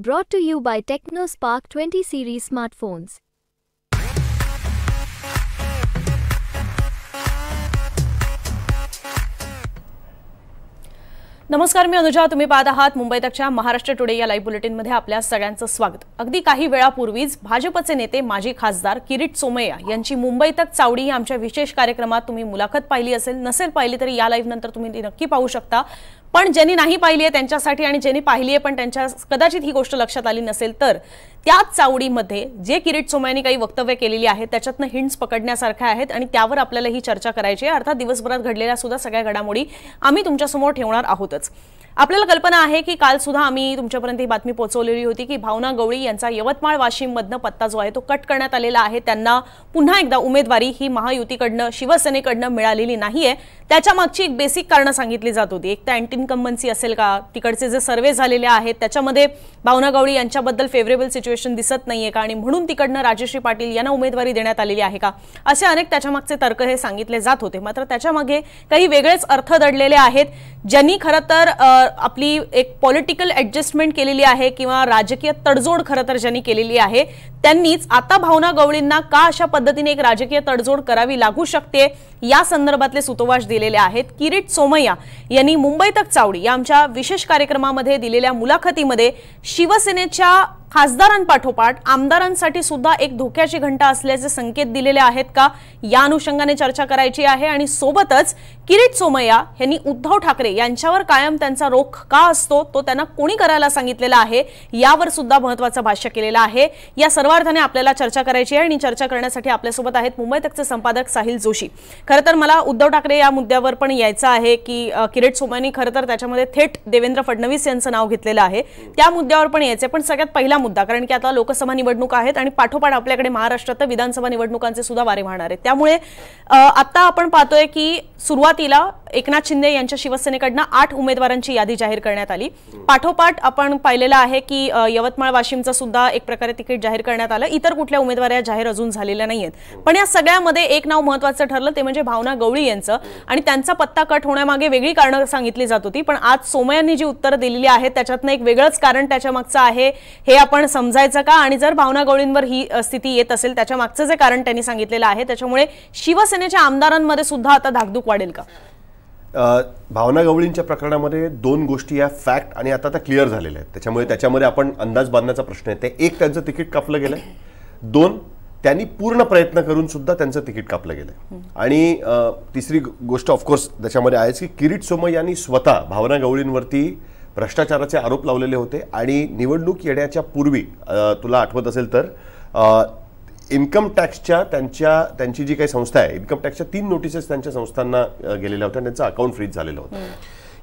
Brought to you by TechnoSpark 20 series smartphones. नमस्कार मी अनुजा तुम्ही पाहत आहात मुंबई तकच्या महाराष्ट्र टुडे या लाईव्ह बुलेटिनमध्ये आपल्या सगळ्यांचं स्वागत अगदी काही वेळापूर्वीच भाजपचे नेते माजी खासदार किरीट सोमय्या यांची मुंबई तक चावडी या आमच्या विशेष कार्यक्रमात तुम्ही मुलाखत पाहिली असेल नसेल पाहिली तरी या लाईव्ह नंतर तुम्ही नक्की पाहू शकता पण ज्यांनी नाही पाहिली आहे त्यांच्यासाठी आणि ज्यांनी पाहिली आहे पण त्यांच्या कदाचित ही गोष्ट लक्षात आली नसेल तर त्याच चावडीमध्ये जे किरीट सोमयानी काही वक्तव्य केलेली आहेत त्याच्यातनं हिंट्स पकडण्यासारख्या आहेत आणि त्यावर आपल्याला ही चर्चा करायची आहे अर्थात दिवसभरात घडलेल्या सुद्धा सगळ्या घडामोडी आम्ही तुमच्यासमोर ठेवणार आहोतच आपल्याला कल्पना आहे की काल सुद्धा आम्ही तुमच्यापर्यंत ही बातमी पोहोचवलेली होती की भावना गवळी यांचा यवतमाळ वाशिममधनं पत्ता जो आहे तो कट करण्यात आलेला आहे त्यांना पुन्हा एकदा उमेदवारी ही महायुतीकडनं शिवसेनेकडनं मिळालेली नाहीये त्याच्या मागची एक बेसिक कारणं सांगितली जात होती एक तर अँटी असेल का तिकडचे जे सर्वे झालेले आहेत त्याच्यामध्ये भावना गवळी यांच्याबद्दल फेवरेबल सिच्युएशन दिसत नाहीये का आणि म्हणून तिकडनं राजश्री पाटील यांना उमेदवारी देण्यात आलेली आहे का असे अनेक त्याच्यामागचे तर्क हे सांगितले जात होते मात्र त्याच्यामागे काही वेगळेच अर्थ दडलेले आहेत ज्यांनी खरं तर आपली एक पॉलिटिकल ऍडजस्टमेंट केलेली आहे किंवा राजकीय तडजोड खरं तर ज्यांनी केलेली आहे त्यांनीच आता भावना गवळींना का अशा पद्धतीने एक राजकीय तडजोड करावी लागू शकते या संदर्भातले सुतोवास दिलेले आहेत किरीट सोमय्या यांनी मुंबई तक चावडी या आमच्या विशेष कार्यक्रमामध्ये दिलेल्या मुलाखतीमध्ये शिवसेनेच्या खासदारांपाठोपाठ आमदारांसाठी सुद्धा एक धोक्याची घंटा असल्याचे संकेत दिलेले आहेत का या अनुषंगाने चर्चा करायची आहे आणि सोबतच किरीट सोमय्या यांनी उद्धव ठाकरे यांच्यावर कायम त्यांचा रोख का असतो तो त्यांना कोणी करायला सांगितलेला आहे यावर सुद्धा महत्वाचं भाष्य केलेलं आहे या सर्वार्थाने आपल्याला चर्चा करायची आहे आणि चर्चा करण्यासाठी आपल्यासोबत आहेत मुंबई तकचे संपादक साहिल जोशी खरं तर मला उद्धव ठाकरे या मुद्द्यावर पण यायचं आहे की किरीट सोमयानी खरं तर त्याच्यामध्ये थेट देवेंद्र फडणवीस यांचं नाव घेतलेलं आहे त्या मुद्द्यावर पण यायचं पण सगळ्यात पहिला मुद्दा कारण की आता लोकसभा निवडणूक आहेत आणि पाठोपाठ आपल्याकडे महाराष्ट्रात विधानसभा निवडणुकांचे सुद्धा वारे वाहणार आहेत त्यामुळे आता आपण पाहतोय की सुरुवात सुरुवातीला एकनाथ शिंदे यांच्या शिवसेनेकडनं आठ उमेदवारांची यादी जाहीर करण्यात आली पाठोपाठ आपण पाहिलेलं आहे की यवतमाळ वाशिमचं सुद्धा एक प्रकारे तिकीट जाहीर करण्यात आलं इतर कुठल्या या जाहीर अजून झालेल्या नाहीयेत पण या सगळ्यामध्ये एक नाव महत्वाचं ठरलं ते म्हणजे भावना गवळी यांचं आणि त्यांचा पत्ता कट होण्यामागे वेगळी कारणं सांगितली जात होती पण आज सोमयांनी जी उत्तरं दिलेली आहेत त्याच्यातनं एक वेगळंच कारण त्याच्या मागचं आहे हे आपण समजायचं का आणि जर भावना गवळींवर ही स्थिती येत असेल त्याच्या मागचं जे कारण त्यांनी सांगितलेलं आहे त्याच्यामुळे शिवसेनेच्या आमदारांमध्ये सुद्धा आता धाकधूक वाढेल का भावना गवळींच्या प्रकरणामध्ये दोन गोष्टी या फॅक्ट आणि आता त्या क्लिअर झालेल्या आहेत त्याच्यामुळे त्याच्यामध्ये आपण अंदाज बांधण्याचा प्रश्न आहे ते एक त्यांचं तिकीट कापलं गेलं दोन त्यांनी पूर्ण प्रयत्न करून सुद्धा त्यांचं तिकीट कापलं गेलं आणि तिसरी गोष्ट ऑफकोर्स त्याच्यामध्ये आहेच की किरीट सोमय यांनी स्वतः भावना गवळींवरती भ्रष्टाचाराचे आरोप लावलेले होते आणि निवडणूक येण्याच्या पूर्वी तुला आठवत असेल तर इन्कम टॅक्सच्या त्यांच्या त्यांची जी काही संस्था आहे इन्कम टॅक्सच्या तीन नोटिसेस त्यांच्या संस्थांना गेलेल्या होत्या त्यांचं अकाउंट फ्रीज झालेलं होतं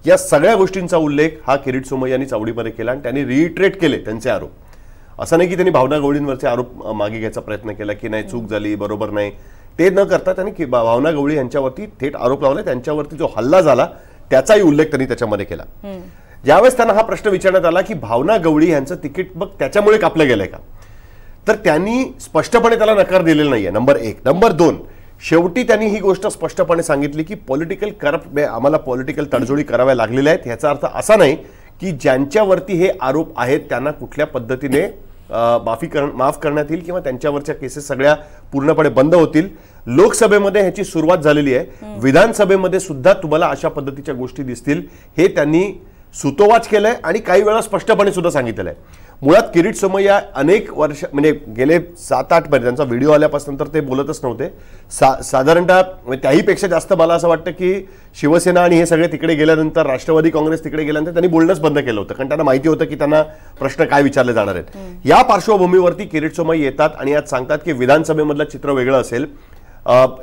या सगळ्या गोष्टींचा उल्लेख हा किरीट सोमय यांनी चावडीमध्ये केला आणि त्यांनी रिट्रेट केले त्यांचे आरोप असं नाही की त्यांनी भावना गवळींवरचे आरोप मागे घ्यायचा प्रयत्न केला की नाही चूक झाली बरोबर नाही ते न करता त्यांनी भावना गवळी यांच्यावरती थेट आरोप लावले त्यांच्यावरती जो हल्ला झाला त्याचाही उल्लेख त्यांनी त्याच्यामध्ये केला ज्यावेळेस त्यांना हा प्रश्न विचारण्यात आला की भावना गवळी यांचं तिकीट मग त्याच्यामुळे कापलं गेलंय का तर त्यांनी स्पष्टपणे त्याला नकार दिलेला नाही आहे नंबर एक नंबर दोन शेवटी त्यांनी ही गोष्ट स्पष्टपणे सांगितली की पॉलिटिकल करप्ट आम्हाला पॉलिटिकल तडजोडी कराव्या लागलेल्या आहेत ह्याचा अर्थ असा नाही की ज्यांच्यावरती हे आरोप आहेत त्यांना कुठल्या पद्धतीने माफी कर माफ करण्यात येईल किंवा त्यांच्यावरच्या केसेस सगळ्या पूर्णपणे बंद होतील लोकसभेमध्ये ह्याची सुरुवात झालेली आहे विधानसभेमध्ये सुद्धा तुम्हाला अशा पद्धतीच्या गोष्टी दिसतील हे त्यांनी सुतोवाच केलंय आणि काही वेळा स्पष्टपणे सुद्धा सांगितलं आहे मुळात किरीट सोमय्या अनेक वर्ष म्हणजे गेले सात आठ महिने त्यांचा व्हिडिओ आल्यापासून तर ते बोलतच नव्हते सा साधारणतः म्हणजे त्याहीपेक्षा जास्त मला असं वाटतं की शिवसेना आणि हे सगळे तिकडे गेल्यानंतर राष्ट्रवादी काँग्रेस तिकडे गेल्यानंतर त्यांनी बोलणंच बंद केलं होतं कारण त्यांना माहिती होतं की त्यांना प्रश्न काय विचारले जाणार आहेत या पार्श्वभूमीवरती किरीट सोमय येतात आणि आज सांगतात की विधानसभेमधलं चित्र वेगळं असेल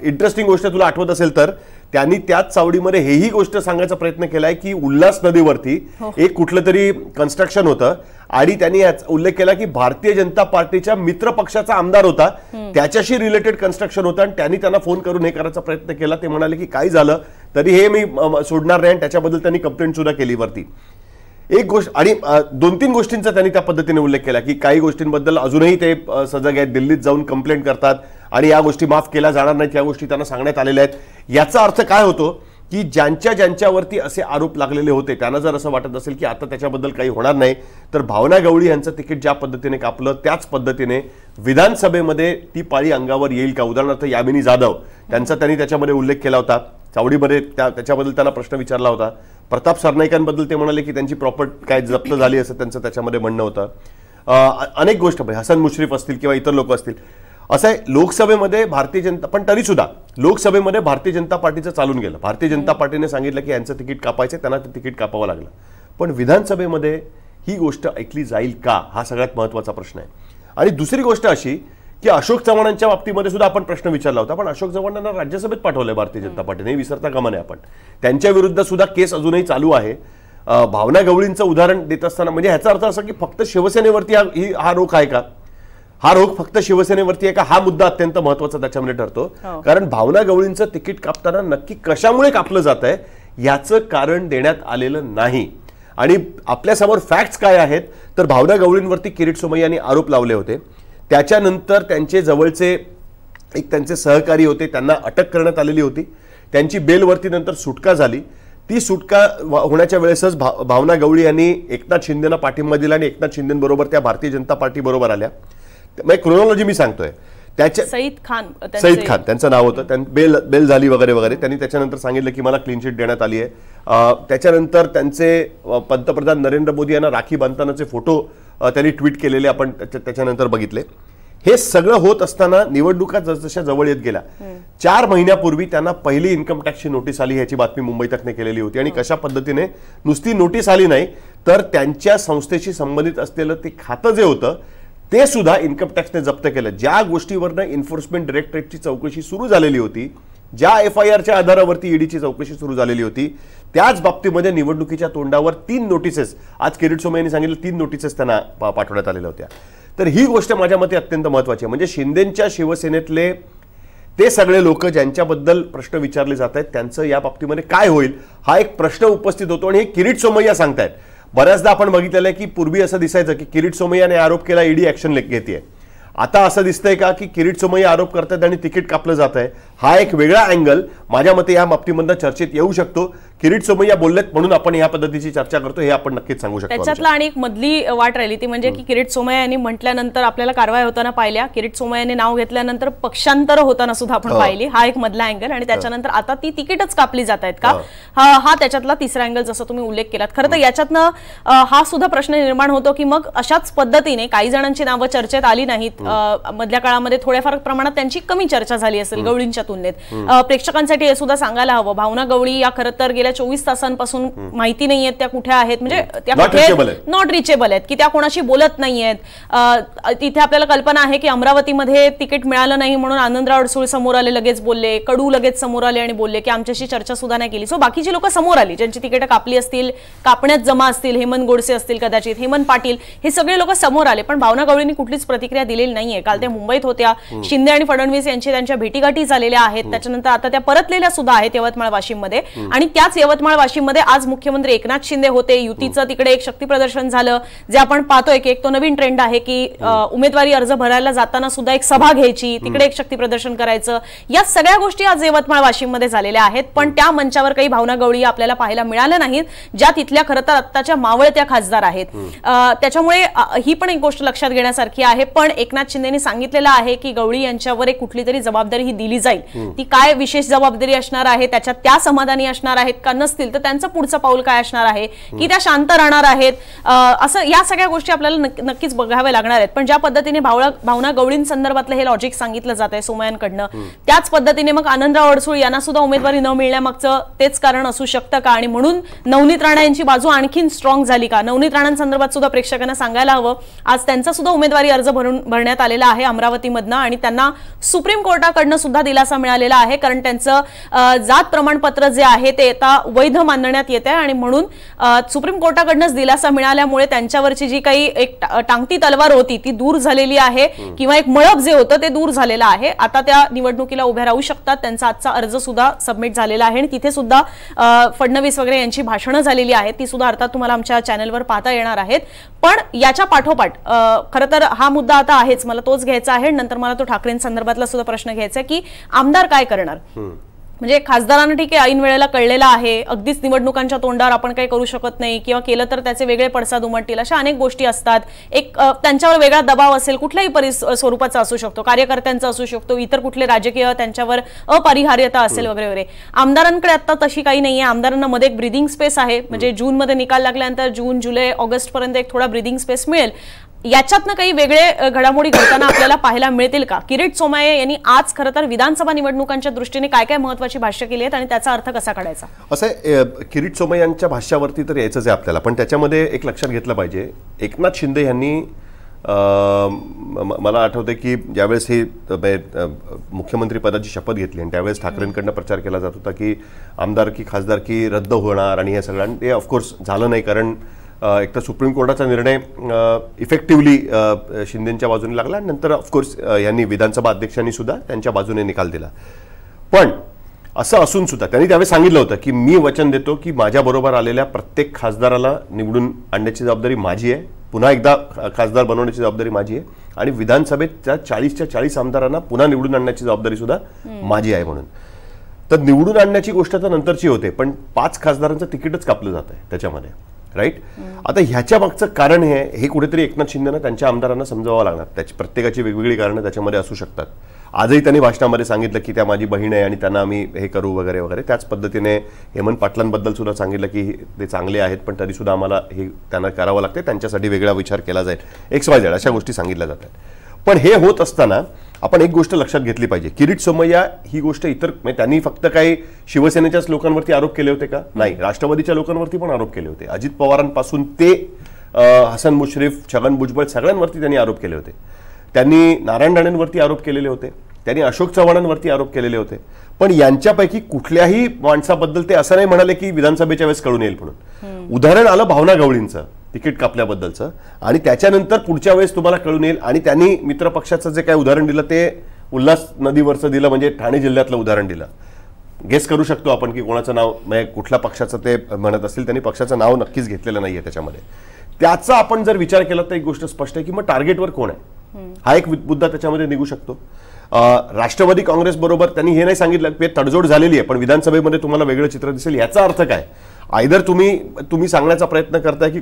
इंटरेस्टिंग गोष्ट तुला आठवत असेल तर त्यांनी त्याच चावडीमध्ये हेही गोष्ट सांगायचा प्रयत्न केलाय की उल्हास नदीवरती हो. एक कुठलं तरी कन्स्ट्रक्शन होतं आणि त्यांनी उल्लेख केला की भारतीय जनता पार्टीच्या मित्र पक्षाचा आमदार होता त्याच्याशी रिलेटेड कन्स्ट्रक्शन होतं आणि त्यांनी त्यांना फोन करून हे करायचा प्रयत्न केला ते म्हणाले की काय झालं तरी हे मी सोडणार नाही आणि त्याच्याबद्दल त्यांनी कंप्लेंट सुद्धा केली वरती एक गोष्ट आणि दोन तीन गोष्टींचा त्यांनी त्या पद्धतीने उल्लेख केला की काही गोष्टींबद्दल अजूनही ते सजग आहेत दिल्लीत जाऊन कंप्लेंट करतात आणि या गोष्टी माफ केल्या जाणार नाहीत या गोष्टी त्यांना सांगण्यात आलेल्या आहेत याचा अर्थ काय होतो की ज्यांच्या ज्यांच्यावरती असे आरोप लागलेले होते त्यांना जर असं वाटत असेल की आता त्याच्याबद्दल काही होणार नाही तर भावना गवळी यांचं तिकीट ज्या पद्धतीने कापलं त्याच पद्धतीने विधानसभेमध्ये ती पाळी अंगावर येईल का उदाहरणार्थ यामिनी जाधव त्यांचा त्यांनी त्याच्यामध्ये उल्लेख केला होता चावडीमध्ये त्या त्याच्याबद्दल त्यांना प्रश्न विचारला होता प्रताप सरनाईकांबद्दल ते म्हणाले की त्यांची प्रॉपर्ट काय जप्त झाली असं त्यांचं त्याच्यामध्ये म्हणणं होतं अनेक गोष्ट म्हणजे हसन मुश्रीफ असतील किंवा इतर लोक असतील असं आहे लोकसभेमध्ये भारतीय जनता पण तरीसुद्धा लोकसभेमध्ये भारतीय जनता पार्टीचं चालून गेलं भारतीय जनता पार्टीने सांगितलं की यांचं तिकीट कापायचं त्यांना ते तिकीट कापावं लागलं पण विधानसभेमध्ये ही गोष्ट ऐकली जाईल का हा सगळ्यात महत्त्वाचा प्रश्न आहे आणि दुसरी गोष्ट अशी की अशोक चव्हाणांच्या बाबतीमध्ये सुद्धा आपण प्रश्न विचारला होता पण अशोक चव्हाणांना राज्यसभेत पाठवलंय भारतीय जनता पार्टीने विसरता कामा नाही आपण त्यांच्या विरुद्ध सुद्धा केस अजूनही चालू आहे भावना गवळींचं उदाहरण देत असताना म्हणजे ह्याचा अर्थ असा की फक्त शिवसेनेवरती हा ही हा रोख आहे का हा रोख फक्त शिवसेनेवरती आहे का हा मुद्दा अत्यंत महत्वाचा त्याच्यामध्ये ठरतो हो. कारण भावना गवळींचं तिकीट कापताना नक्की कशामुळे कापलं जात आहे याचं कारण देण्यात आलेलं नाही आणि आपल्यासमोर फॅक्ट्स काय आहेत तर भावना गवळींवरती किरीट सोमय्यानी आरोप लावले होते त्याच्यानंतर त्यांचे जवळचे एक त्यांचे सहकारी होते त्यांना अटक करण्यात आलेली होती त्यांची बेलवरती नंतर सुटका झाली ती सुटका होण्याच्या वेळेसच भाव भावना गवळी यांनी एकनाथ शिंदेना पाठिंबा दिला आणि एकनाथ शिंदेबरोबर त्या भारतीय जनता पार्टी बरोबर आल्या मग क्रोनॉलॉजी मी सांगतोय त्याच्या सईद खान सईद खान त्यांचं नाव होतं त्यां बेल बेल झाली वगैरे वगैरे त्यांनी त्याच्यानंतर सांगितलं की मला क्लीन शीट देण्यात आली आहे त्याच्यानंतर त्यांचे पंतप्रधान नरेंद्र मोदी यांना राखी बांधतानाचे फोटो त्यांनी ट्विट केलेले आपण त्याच्यानंतर बघितले हे सगळं होत असताना निवडणुका जसजशा जवळ येत गेल्या चार महिन्यापूर्वी त्यांना पहिली इन्कम टॅक्सची नोटीस आली ह्याची बातमी मुंबई तकने केलेली होती आणि कशा पद्धतीने नुसती नोटीस आली नाही तर त्यांच्या संस्थेशी संबंधित असलेलं ते खातं जे होतं ते सुद्धा इन्कम टॅक्सने जप्त केलं ज्या गोष्टीवरनं एन्फोर्समेंट डायरेक्टरेटची चौकशी सुरू झालेली होती ज्या एफ आय आरच्या आधारावरती ईडीची चौकशी सुरू झालेली होती त्याच बाबतीमध्ये निवडणुकीच्या तोंडावर तीन नोटिसेस आज किरीट सोमय यांनी सांगितलं तीन नोटिसेस त्यांना पाठवण्यात आलेल्या होत्या तर ही गोष्ट माझ्या मते अत्यंत महत्त्वाची आहे म्हणजे शिंदेच्या शिवसेनेतले ते सगळे लोक ज्यांच्याबद्दल प्रश्न विचारले जात आहेत त्यांचं या बाबतीमध्ये काय होईल हा एक प्रश्न उपस्थित होतो आणि हे किरीट सोमय्या सांगतायत बऱ्याचदा आपण बघितलेलं आहे की पूर्वी असं दिसायचं की किरीट सोमय्याने आरोप केला ईडी ऍक्शन घेते आता असं दिसतंय का की किरीट सोमय्या आरोप करतायत आणि तिकीट कापलं जात आहे हा एक वेगळा अँगल माझ्या मते या बाबतीमधनं चर्चेत येऊ शकतो किरीट सोमय्या बोललेत म्हणून आपण या पद्धतीची चर्चा करतो हे आपण नक्कीच सांगू शकतो त्याच्यातला आणि एक मधली वाट राहिली ती म्हणजे की किरीट सोमय्या यांनी म्हटल्यानंतर आपल्याला कारवाई होताना पाहिल्या किरीट सोमय्या नाव घेतल्यानंतर पक्षांतर होताना सुद्धा आपण हो. पाहिली हा एक मधला अँगल आणि हो. त्याच्यानंतर आता ती तिकीटच कापली जात आहेत का हो. हा त्याच्यातला तिसरा अँगल जसं तुम्ही उल्लेख केलात खरं तर याच्यातनं हा सुद्धा प्रश्न निर्माण होतो की मग अशाच पद्धतीने काही जणांची नावं चर्चेत आली नाहीत मधल्या काळामध्ये थोड्याफार प्रमाणात त्यांची कमी चर्चा झाली असेल गवळींच्या तुलनेत प्रेक्षकांसाठी हे सुद्धा सांगायला हवं भावना गवळी या खरं तर गेल्या चोवीस तासांपासून माहिती नाही आहेत त्या कुठे आहेत म्हणजे त्या कुठे नॉट रिचेबल आहेत की त्या कोणाशी बोलत नाही आहेत तिथे आपल्याला कल्पना आहे की अमरावतीमध्ये तिकीट मिळालं नाही म्हणून आनंदराव अडसूळ समोर आले लगेच बोलले कडू लगेच समोर आले आणि बोलले की आमच्याशी चर्चा सुद्धा नाही केली सो बाकीची लोक समोर आली ज्यांची तिकीटं कापली असतील कापण्यात जमा असतील हेमंत गोडसे असतील कदाचित हेमंत पाटील हे सगळे लोक समोर आले पण भावना गवळींनी कुठलीच प्रतिक्रिया दिलेली नाहीये काल ते मुंबईत होत्या शिंदे आणि फडणवीस यांची त्यांच्या भेटीगाठी झालेल्या आहेत त्याच्यानंतर आता त्या परतलेल्या सुद्धा आहेत यवतमाळ वाशिममध्ये आणि त्याच यवतमाळ वाशिममध्ये आज मुख्यमंत्री एकनाथ शिंदे होते युतीचं तिकडे एक शक्ती प्रदर्शन झालं जे आपण पाहतोय की एक तो नवीन ट्रेंड आहे की उमेदवारी अर्ज भरायला जाताना सुद्धा एक सभा घ्यायची तिकडे एक शक्ती प्रदर्शन करायचं या सगळ्या गोष्टी आज यवतमाळ वाशिममध्ये झालेल्या आहेत पण त्या मंचावर काही भावना गवळी आपल्याला पाहायला मिळाल्या नाहीत ज्या तिथल्या खरं तर आत्ताच्या मावळत्या खासदार आहेत त्याच्यामुळे ही पण एक गोष्ट लक्षात घेण्यासारखी आहे पण एकनाथ शिंदेनी सांगितलेलं आहे की गवळी यांच्यावर एक कुठली तरी जबाबदारी ही दिली जाईल ती काय विशेष जबाबदारी असणार आहे त्याच्यात त्या समाधानी असणार आहेत का नसतील तर त्यांचं पुढचं पाऊल काय असणार आहे की त्या शांत राहणार आहेत असं या सगळ्या गोष्टी आपल्याला नक्कीच बघाव्या लागणार आहेत पण ज्या पद्धतीने भावना गवळीं संदर्भातलं हे लॉजिक सांगितलं जात आहे सोमयांकडनं त्याच पद्धतीने मग आनंदराव अडसूळ यांना सुद्धा उमेदवारी न मिळण्यामागचं तेच कारण असू शकतं का आणि म्हणून नवनीत राणा यांची बाजू आणखीन स्ट्रॉंग झाली का नवनीत राणांसंदर्भात सुद्धा प्रेक्षकांना सांगायला हवं आज त्यांचा सुद्धा उमेदवारी अर्ज भरून भरण्यात आलेला आहे अमरावतीमधनं आणि त्यांना सुप्रीम कोर्टाकडनं सुद्धा दिलासा दिलासा मिळालेला आहे कारण त्यांचं जात प्रमाणपत्र जे आहे ते आता वैध मानण्यात येत आहे आणि म्हणून सुप्रीम कोर्टाकडनंच दिलासा मिळाल्यामुळे त्यांच्यावरची जी काही एक टांगती तलवार होती ती दूर झालेली आहे किंवा एक मळब जे होतं ते दूर झालेलं आहे आता त्या निवडणुकीला उभ्या राहू शकतात त्यांचा आजचा अर्ज सुद्धा सबमिट झालेला आहे आणि तिथे सुद्धा फडणवीस वगैरे यांची भाषणं झालेली आहेत ती सुद्धा अर्थात तुम्हाला आमच्या चॅनलवर पाहता येणार आहेत पण याच्या पाठोपाठ खरं तर हा मुद्दा आता आहेच मला तोच घ्यायचा आहे नंतर मला तो ठाकरेंसंदर्भातला सुद्धा प्रश्न घ्यायचा आहे की आमदार काय करणार म्हणजे खासदारांना ठीक आहे ऐन वेळेला कळलेला आहे अगदीच निवडणुकांच्या तोंडावर आपण काही करू शकत नाही किंवा केलं तर त्याचे वेगळे पडसाद उमटतील अशा अनेक गोष्टी असतात एक त्यांच्यावर वेगळा दबाव असेल कुठल्याही परि स्वरूपाचा असू शकतो कार्यकर्त्यांचा असू शकतो इतर कुठले राजकीय त्यांच्यावर अपरिहार्यता असेल वगैरे वगैरे आमदारांकडे आता तशी काही नाही आमदारांना मध्ये एक ब्रिदिंग स्पेस आहे म्हणजे जूनमध्ये निकाल लागल्यानंतर जून जुलै ऑगस्टपर्यंत एक थोडा ब्रिदिंग स्पेस मिळेल याच्यातनं काही वेगळे घडामोडी घडताना आपल्याला पाहायला मिळतील का किरीट सोमाय यांनी आज खरं तर विधानसभा निवडणुकांच्या दृष्टीने काय काय महत्वाची भाष्य केली आहेत आणि त्याचा अर्थ कसा काढायचा असं किरीट सोमय यांच्या भाष्यावरती तर यायचंच आहे आपल्याला पण त्याच्यामध्ये एक लक्षात घेतलं पाहिजे एकनाथ शिंदे यांनी मला आठवते की ज्यावेळेस ही मुख्यमंत्रीपदाची शपथ घेतली आणि त्यावेळेस ठाकरेंकडनं प्रचार केला जात होता की आमदार की खासदार की रद्द होणार आणि हे सगळं ते ऑफकोर्स झालं नाही कारण एक तर सुप्रीम कोर्टाचा निर्णय इफेक्टिव्हली शिंदेच्या बाजूने लागला आणि नंतर ऑफकोर्स यांनी विधानसभा अध्यक्षांनी सुद्धा त्यांच्या बाजूने निकाल दिला पण असं असून सुद्धा त्यांनी त्यावेळी सांगितलं होतं की मी वचन देतो की माझ्याबरोबर आलेल्या प्रत्येक खासदाराला निवडून आणण्याची जबाबदारी माझी आहे पुन्हा एकदा खासदार बनवण्याची जबाबदारी माझी आहे आणि विधानसभेत त्या चाळीसच्या चाळीस आमदारांना पुन्हा निवडून आणण्याची जबाबदारी सुद्धा माझी आहे म्हणून तर निवडून आणण्याची गोष्ट तर नंतरची होते पण पाच खासदारांचं तिकीटच कापलं जात आहे त्याच्यामध्ये राईट आता ह्याच्या मागचं कारण हे हे कुठेतरी एकनाथ शिंदेना त्यांच्या आमदारांना समजावं लागणार त्याची प्रत्येकाची वेगवेगळी कारणं त्याच्यामध्ये असू शकतात आजही त्यांनी भाषणामध्ये सांगितलं की त्या माझी बहीण आहे आणि त्यांना आम्ही हे करू वगैरे वगैरे त्याच पद्धतीने हेमंत पाटलांबद्दल सुद्धा सांगितलं की ते चांगले आहेत पण तरीसुद्धा आम्हाला हे त्यांना करावं लागते त्यांच्यासाठी वेगळा विचार केला जाईल एक्स वाय झेड अशा गोष्टी सांगितल्या जातात पण हे होत असताना आपण एक गोष्ट लक्षात घेतली पाहिजे किरीट सोमय्या ही गोष्ट इतर म्हणजे त्यांनी फक्त काही शिवसेनेच्याच लोकांवरती आरोप केले होते का नाही राष्ट्रवादीच्या लोकांवरती पण आरोप केले होते अजित पवारांपासून ते हसन मुश्रीफ छगन भुजबळ सगळ्यांवरती त्यांनी आरोप केले होते त्यांनी नारायण राणेंवरती आरोप केलेले होते त्यांनी अशोक चव्हाणांवरती आरोप केलेले होते पण यांच्यापैकी कुठल्याही माणसाबद्दल ते असं नाही म्हणाले की विधानसभेच्या वेळेस कळून येईल म्हणून उदाहरण आलं भावना गवळींचं तिकीट कापल्याबद्दलचं आणि त्याच्यानंतर पुढच्या वेळेस तुम्हाला कळून येईल आणि त्यांनी मित्रपक्षाचं जे काही उदाहरण दिलं ते उल्हास नदीवरचं दिलं म्हणजे ठाणे जिल्ह्यातलं उदाहरण दिलं गेस करू शकतो आपण की कोणाचं नाव म्हणजे कुठल्या पक्षाचं ते म्हणत असेल त्यांनी पक्षाचं नाव नक्कीच घेतलेलं नाही आहे त्याच्यामध्ये त्याचा आपण जर विचार केला तर एक गोष्ट स्पष्ट आहे की मग टार्गेटवर कोण आहे हा एक मुद्दा त्याच्यामध्ये निघू शकतो राष्ट्रवादी काँग्रेसबरोबर त्यांनी हे नाही सांगितलं की तडजोड झालेली आहे पण विधानसभेमध्ये तुम्हाला वेगळं चित्र दिसेल याचा अर्थ काय आयदर तुम्ही तुम्ही सांगण्याचा प्रयत्न करताय की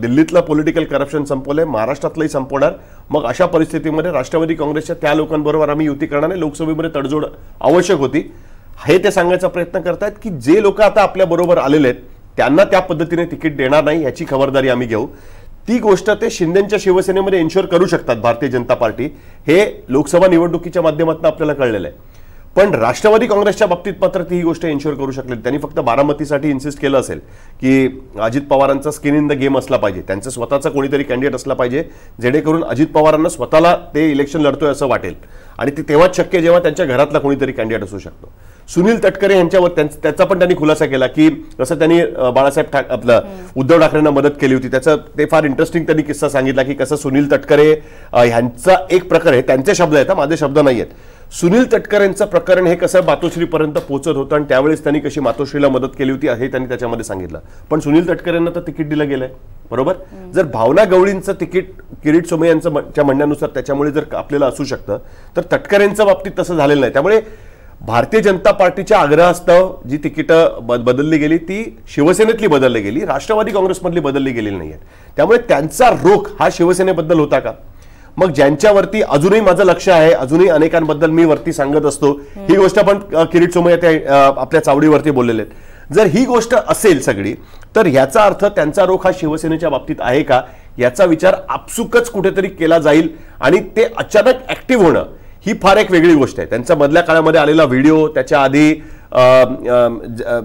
दिल्लीतलं पॉलिटिकल करप्शन संपवलं आहे महाराष्ट्रातलंही संपवणार मग अशा परिस्थितीमध्ये राष्ट्रवादी काँग्रेसच्या त्या लोकांबरोबर आम्ही युती करणार नाही लोकसभेमध्ये तडजोड आवश्यक होती हे ते सांगायचा प्रयत्न करतायत की जे लोक आता आपल्याबरोबर आलेले आहेत त्यांना त्या पद्धतीने तिकीट देणार नाही याची खबरदारी आम्ही घेऊ ती गोष्ट ते शिंदेच्या शिवसेनेमध्ये एन्श्युअर करू शकतात भारतीय जनता पार्टी हे लोकसभा निवडणुकीच्या माध्यमातून आपल्याला कळलेलं आहे पण राष्ट्रवादी काँग्रेसच्या बाबतीत मात्र ती ही गोष्ट एन्श्युअर करू शकले त्यांनी फक्त बारामतीसाठी इन्सिस्ट केलं असेल की अजित पवारांचा स्किन इन द गेम असला पाहिजे त्यांचं स्वतःचा कोणीतरी कॅन्डिडेट असला पाहिजे जेणेकरून अजित पवारांना स्वतःला ते इलेक्शन लढतोय असं वाटेल आणि ते तेव्हाच शक्य जेव्हा त्यांच्या घरातला कोणीतरी कॅन्डिडेट असू शकतो सुनील तटकरे यांच्यावर त्याचा पण त्यांनी खुलासा केला की जसं त्यांनी बाळासाहेब ठाक आपलं उद्धव ठाकरेंना मदत केली होती त्याचं ते फार इंटरेस्टिंग त्यांनी किस्सा सांगितला की कसं सुनील तटकरे यांचा एक प्रकार आहे त्यांचे शब्द आहेत माझे शब्द नाही आहेत सुनील तटकरेंचं प्रकरण हे कसं मातोश्रीपर्यंत पोहोचत होतं आणि त्यावेळेस त्यांनी कशी मातोश्रीला मदत केली होती हे त्यांनी त्याच्यामध्ये सांगितलं पण सुनील तटकरेंना तर तिकीट दिलं गेलंय बरोबर जर भावना गवळींचं तिकीट किरीट सोमय यांचं म्हणण्यानुसार त्याच्यामुळे जर आपल्याला असू शकतं तर तटकरेंच्या बाबतीत तसं झालेलं नाही त्यामुळे भारतीय जनता पार्टीच्या आग्रहास्तव जी तिकीट बदलली गेली ती शिवसेनेतली बदलली गेली राष्ट्रवादी काँग्रेसमधली बदलली गेलेली नाही आहेत त्यामुळे त्यांचा रोख हा शिवसेनेबद्दल होता का मग ज्यांच्यावरती अजूनही माझं लक्ष आहे अजूनही अनेकांबद्दल मी वरती सांगत असतो ही गोष्ट आपण किरीट सोमय्या त्या आपल्या चावडीवरती बोललेले आहेत जर ही गोष्ट असेल सगळी तर ह्याचा अर्थ त्यांचा रोख हा शिवसेनेच्या बाबतीत आहे का याचा विचार आपसुकच कुठेतरी केला जाईल आणि ते अचानक ऍक्टिव्ह होणं ही फार एक वेगळी गोष्ट आहे त्यांचा मधल्या काळामध्ये आलेला व्हिडिओ त्याच्या आधी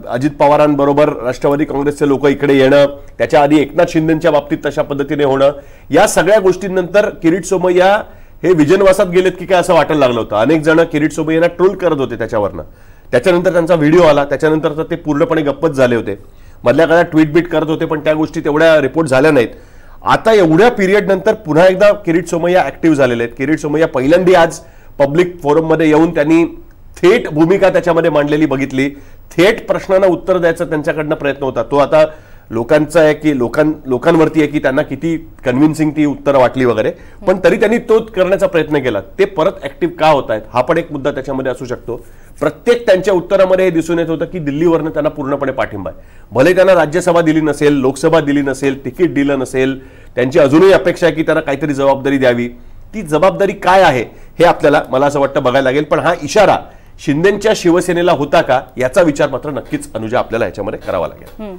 अजित पवारांबरोबर राष्ट्रवादी काँग्रेसचे लोक इकडे येणं त्याच्या आधी एकनाथ शिंदेच्या बाबतीत तशा पद्धतीने होणं या सगळ्या गोष्टींनंतर किरीट सोमय्या हे विजनवासात गेलेत की काय असं वाटायला लागलं होतं अनेक जण किरीट सोमय्यांना ट्रोल करत होते त्याच्यावरनं त्याच्यानंतर त्यांचा व्हिडिओ आला त्याच्यानंतर तर ते पूर्णपणे गप्पच झाले होते मधल्या काळात ट्विट बीट करत होते पण त्या गोष्टी तेवढ्या रिपोर्ट झाल्या नाहीत आता एवढ्या पिरियडनंतर नंतर पुन्हा एकदा किरीट सोमय्या ऍक्टिव्ह झालेले आहेत किरीट सोमय्या पहिल्यांदा आज पब्लिक फोरममध्ये येऊन त्यांनी थेट भूमिका त्याच्यामध्ये मांडलेली बघितली थेट प्रश्नांना उत्तर द्यायचा त्यांच्याकडनं प्रयत्न होता तो आता लोकांचा आहे की लोकां लोकांवरती आहे की त्यांना किती कन्व्हिन्सिंग ती उत्तरं वाटली वगैरे पण तरी त्यांनी तो करण्याचा प्रयत्न केला ते परत ऍक्टिव्ह का होत आहेत हा पण एक मुद्दा त्याच्यामध्ये असू शकतो प्रत्येक त्यांच्या उत्तरामध्ये हे दिसून येत होतं की दिल्लीवरनं त्यांना पूर्णपणे पाठिंबा आहे भले त्यांना राज्यसभा दिली नसेल लोकसभा दिली नसेल तिकीट दिलं नसेल त्यांची अजूनही अपेक्षा आहे की त्यांना काहीतरी जबाबदारी द्यावी ती जबाबदारी काय आहे हे आपल्याला मला असं वाटतं बघायला लागेल पण हा इशारा शिंदेच्या शिवसेनेला होता का याचा विचार मात्र नक्कीच अनुजा आपल्याला याच्यामध्ये करावा लागेल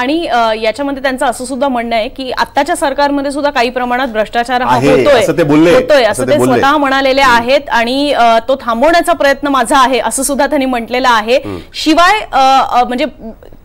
आणि याच्यामध्ये त्यांचं असं सुद्धा म्हणणं आहे की आत्ताच्या सरकारमध्ये सुद्धा काही प्रमाणात भ्रष्टाचार होतोय होतोय असं ते स्वतः म्हणालेले आहेत आणि तो थांबवण्याचा प्रयत्न माझा आहे असं सुद्धा त्यांनी म्हटलेलं आहे शिवाय म्हणजे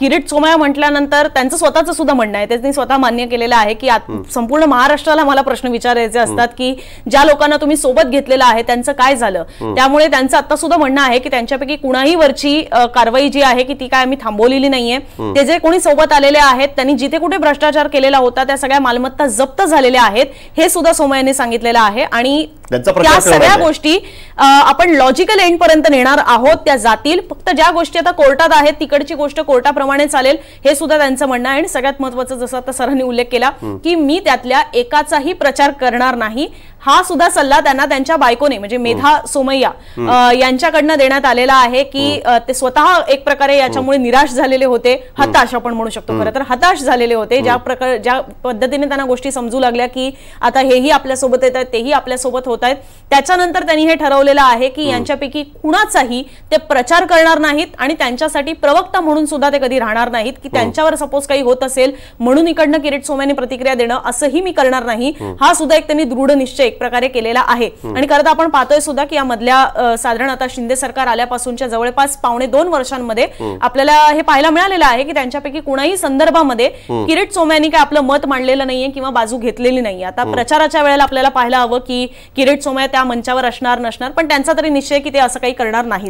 किरीट सोमया म्हटल्यानंतर त्यांचं स्वतःचं सुद्धा म्हणणं आहे त्यांनी स्वतः मान्य केलेलं आहे की संपूर्ण महाराष्ट्राला मला प्रश्न विचारायचे असतात की ज्या लोकांना तुम्ही सोबत घेतलेलं आहे त्यांचं काय झालं त्यामुळे त्यांचं आता सुद्धा म्हणणं आहे की त्यांच्यापैकी कुणाही वरची कारवाई जी आहे की ती काय आम्ही थांबवलेली नाहीये ते जे कोणी सोबत आलेले आहेत त्यांनी जिथे कुठे भ्रष्टाचार केलेला होता त्या सगळ्या मालमत्ता जप्त झालेल्या आहेत हे सुद्धा सोमयाने सांगितलेलं आहे आणि त्या सगळ्या गोष्टी आपण लॉजिकल एंड पर्यंत नेणार आहोत त्या जातील फक्त ज्या गोष्टी आता कोर्टात आहेत तिकडची गोष्ट कोर्टाप्रमाणे चालेल हे सुद्धा त्यांचं म्हणणं आहे आणि सगळ्यात महत्वाचं जसं आता सरांनी उल्लेख केला की मी त्यातल्या एकाचाही प्रचार करणार नाही हा सुद्धा सल्ला त्यांना त्यांच्या बायकोने म्हणजे मेधा सोमय्या यांच्याकडनं देण्यात आलेला आहे की ते स्वतः एक प्रकारे याच्यामुळे निराश झालेले होते हताश आपण म्हणू शकतो खरं तर हताश झालेले होते ज्या प्रकार ज्या पद्धतीने त्यांना गोष्टी समजू लागल्या की आता हेही आपल्यासोबत येतात तेही आपल्यासोबत होत होत आहेत त्याच्यानंतर त्यांनी हे ठरवलेलं आहे की यांच्यापैकी कुणाचाही ते प्रचार करणार नाहीत आणि त्यांच्यासाठी प्रवक्ता म्हणून सुद्धा ते कधी राहणार नाहीत की हो. त्यांच्यावर सपोज काही होत असेल म्हणून इकडनं किरीट सोम्याने प्रतिक्रिया देणं असंही मी करणार नाही हो. हा सुद्धा एक त्यांनी दृढ निश्चय एक प्रकारे केलेला आहे हो. आणि खरं आपण पाहतोय सुद्धा की या मधल्या साधारण आता शिंदे सरकार आल्यापासूनच्या जवळपास पावणे दोन वर्षांमध्ये आपल्याला हे पाहायला मिळालेलं आहे की त्यांच्यापैकी कुणाही संदर्भामध्ये किरीट सोम्याने काय आपलं मत मांडलेलं नाहीये किंवा बाजू घेतलेली नाहीये आता प्रचाराच्या वेळेला आपल्याला पाहायला हवं की किरीट कॅन्डिडेट सोमया त्या मंचावर असणार नसणार पण त्यांचा तरी निश्चय की ते असं काही करणार नाही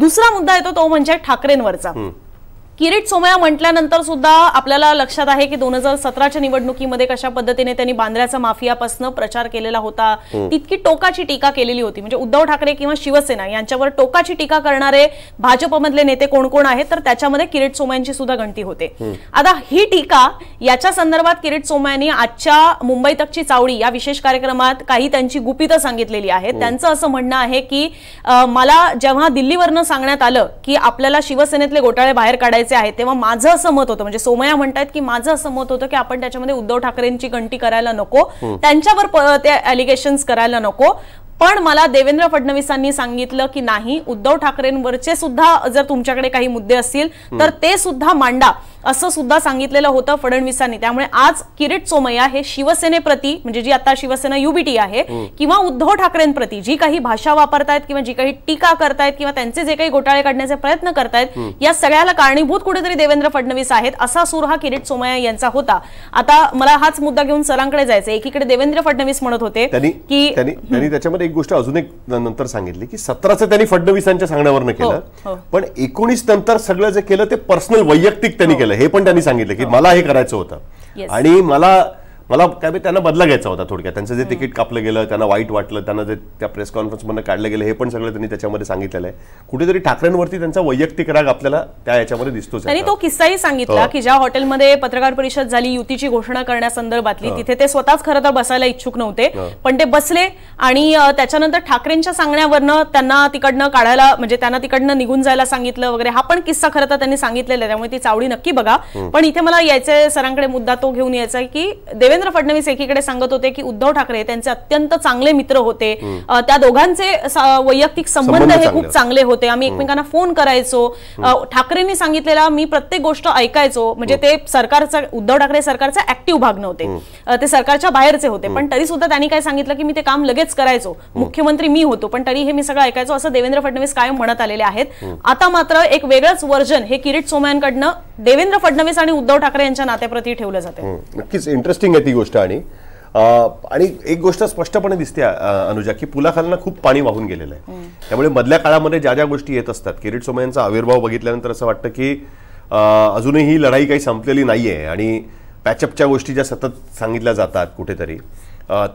दुसरा मुद्दा येतो तो म्हणजे ठाकरेंवरचा किरीट सोमया म्हटल्यानंतर सुद्धा आपल्याला लक्षात आहे की दोन हजार सतराच्या निवडणुकीमध्ये कशा पद्धतीने त्यांनी बांद्र्याचा माफियापासून प्रचार केलेला होता तितकी टोकाची टीका केलेली होती म्हणजे उद्धव ठाकरे किंवा शिवसेना यांच्यावर टोकाची टीका करणारे भाजपमधले नेते कोण कोण आहेत तर त्याच्यामध्ये किरीट सोमयांची सुद्धा गणती होते आता ही टीका याच्या संदर्भात किरीट सोमयांनी आजच्या मुंबई तकची चावडी या विशेष कार्यक्रमात काही त्यांची गुपितं सांगितलेली आहेत त्यांचं असं म्हणणं आहे की मला जेव्हा दिल्लीवरनं सांगण्यात आलं की आपल्याला शिवसेनेतले घोटाळे बाहेर काढायचे करायचे आहेत तेव्हा माझं असं मत होतं म्हणजे सोमया म्हणतात की माझं असं मत होतं की आपण त्याच्यामध्ये उद्धव ठाकरेंची गंटी करायला नको त्यांच्यावर ते अलिगेशन्स करायला नको पण मला देवेंद्र फडणवीसांनी सांगितलं की नाही उद्धव ठाकरेंवरचे सुद्धा जर तुमच्याकडे काही मुद्दे असतील तर ते सुद्धा मांडा असं सुद्धा सांगितलेलं होतं फडणवीसांनी त्यामुळे आज किरीट सोमय्या हे शिवसेनेप्रती म्हणजे जी आता शिवसेना युबीटी आहे किंवा उद्धव ठाकरेंप्रती जी काही भाषा वापरतायत किंवा जी काही टीका करतायत किंवा त्यांचे जे काही घोटाळे काढण्याचे प्रयत्न करतायत या सगळ्याला कारणीभूत कुठेतरी देवेंद्र फडणवीस आहेत असा सूर हा किरीट सोमय्या यांचा होता आता मला हाच मुद्दा घेऊन सरांकडे जायचं एकीकडे देवेंद्र फडणवीस म्हणत होते की त्यांनी त्याच्यामध्ये एक गोष्ट अजून एक नंतर सांगितली की सतराचं त्यांनी फडणवीसांच्या सांगण्यावर हो, केलं हो. पण एकोणीस नंतर सगळं जे केलं ते पर्सनल वैयक्तिक त्यांनी हो. केलं हे पण त्यांनी सांगितलं की मला हे करायचं होतं आणि मला मला काय त्यांना बदला घ्यायचा होता थोडक्यात त्यांचं जे तिकीट कापलं गेलं त्यांना वाईट वाटलं त्यांना जे त्या प्रेस कॉन्फरन्समधून काढलं गेलं हे पण सगळं त्यांनी त्याच्यामध्ये सांगितलेलं आहे कुठेतरी ठाकरेंवरती त्यांचा वैयक्तिक राग आपल्याला त्या याच्यामध्ये दिसतो त्यांनी तो किस्साही सांगितला हो. की ज्या हॉटेलमध्ये पत्रकार परिषद झाली युतीची घोषणा करण्यासंदर्भातली हो. तिथे ते स्वतःच खरं तर बसायला इच्छुक नव्हते हो. पण ते बसले आणि त्याच्यानंतर ठाकरेंच्या सांगण्यावरनं त्यांना तिकडनं काढायला म्हणजे त्यांना तिकडनं निघून जायला सांगितलं वगैरे हा पण किस्सा खरं तर त्यांनी सांगितलेला आहे त्यामुळे ती चावडी नक्की बघा पण इथे मला यायचंय सरांकडे मुद्दा तो घेऊन यायचा की देवेंद्र देवेंद्र फडणवीस एकीकडे सांगत होते की उद्धव ठाकरे त्यांचे अत्यंत चांगले मित्र होते त्या दोघांचे वैयक्तिक संबंध हे खूप चांगले होते आम्ही एकमेकांना फोन करायचो ठाकरेंनी सांगितलेला मी प्रत्येक गोष्ट ऐकायचो म्हणजे ते सरकारचा उद्धव ठाकरे सरकारचा ऍक्टिव्ह भाग नव्हते ते सरकारच्या बाहेरचे होते पण तरी सुद्धा त्यांनी काय सांगितलं की मी ते काम लगेच करायचो मुख्यमंत्री मी होतो पण तरी हे मी सगळं ऐकायचो असं देवेंद्र फडणवीस कायम म्हणत आलेले आहेत आता मात्र एक वेगळंच वर्जन हे किरीट सोमयांकडनं देवेंद्र फडणवीस आणि उद्धव ठाकरे यांच्या नात्याप्रती ठेवलं जाते नक्कीच इंटरेस्टिंग आहे ती गोष्ट आणि आणि एक गोष्ट स्पष्टपणे दिसते अनुजा की पुलाखालना खूप पाणी वाहून गेलेलं आहे त्यामुळे मधल्या काळामध्ये ज्या ज्या गोष्टी येत असतात किरीट यांचा आविर्भाव बघितल्यानंतर असं वाटतं की अजूनही ही लढाई काही संपलेली नाही आहे आणि पॅचअपच्या गोष्टी ज्या सतत सांगितल्या जातात कुठेतरी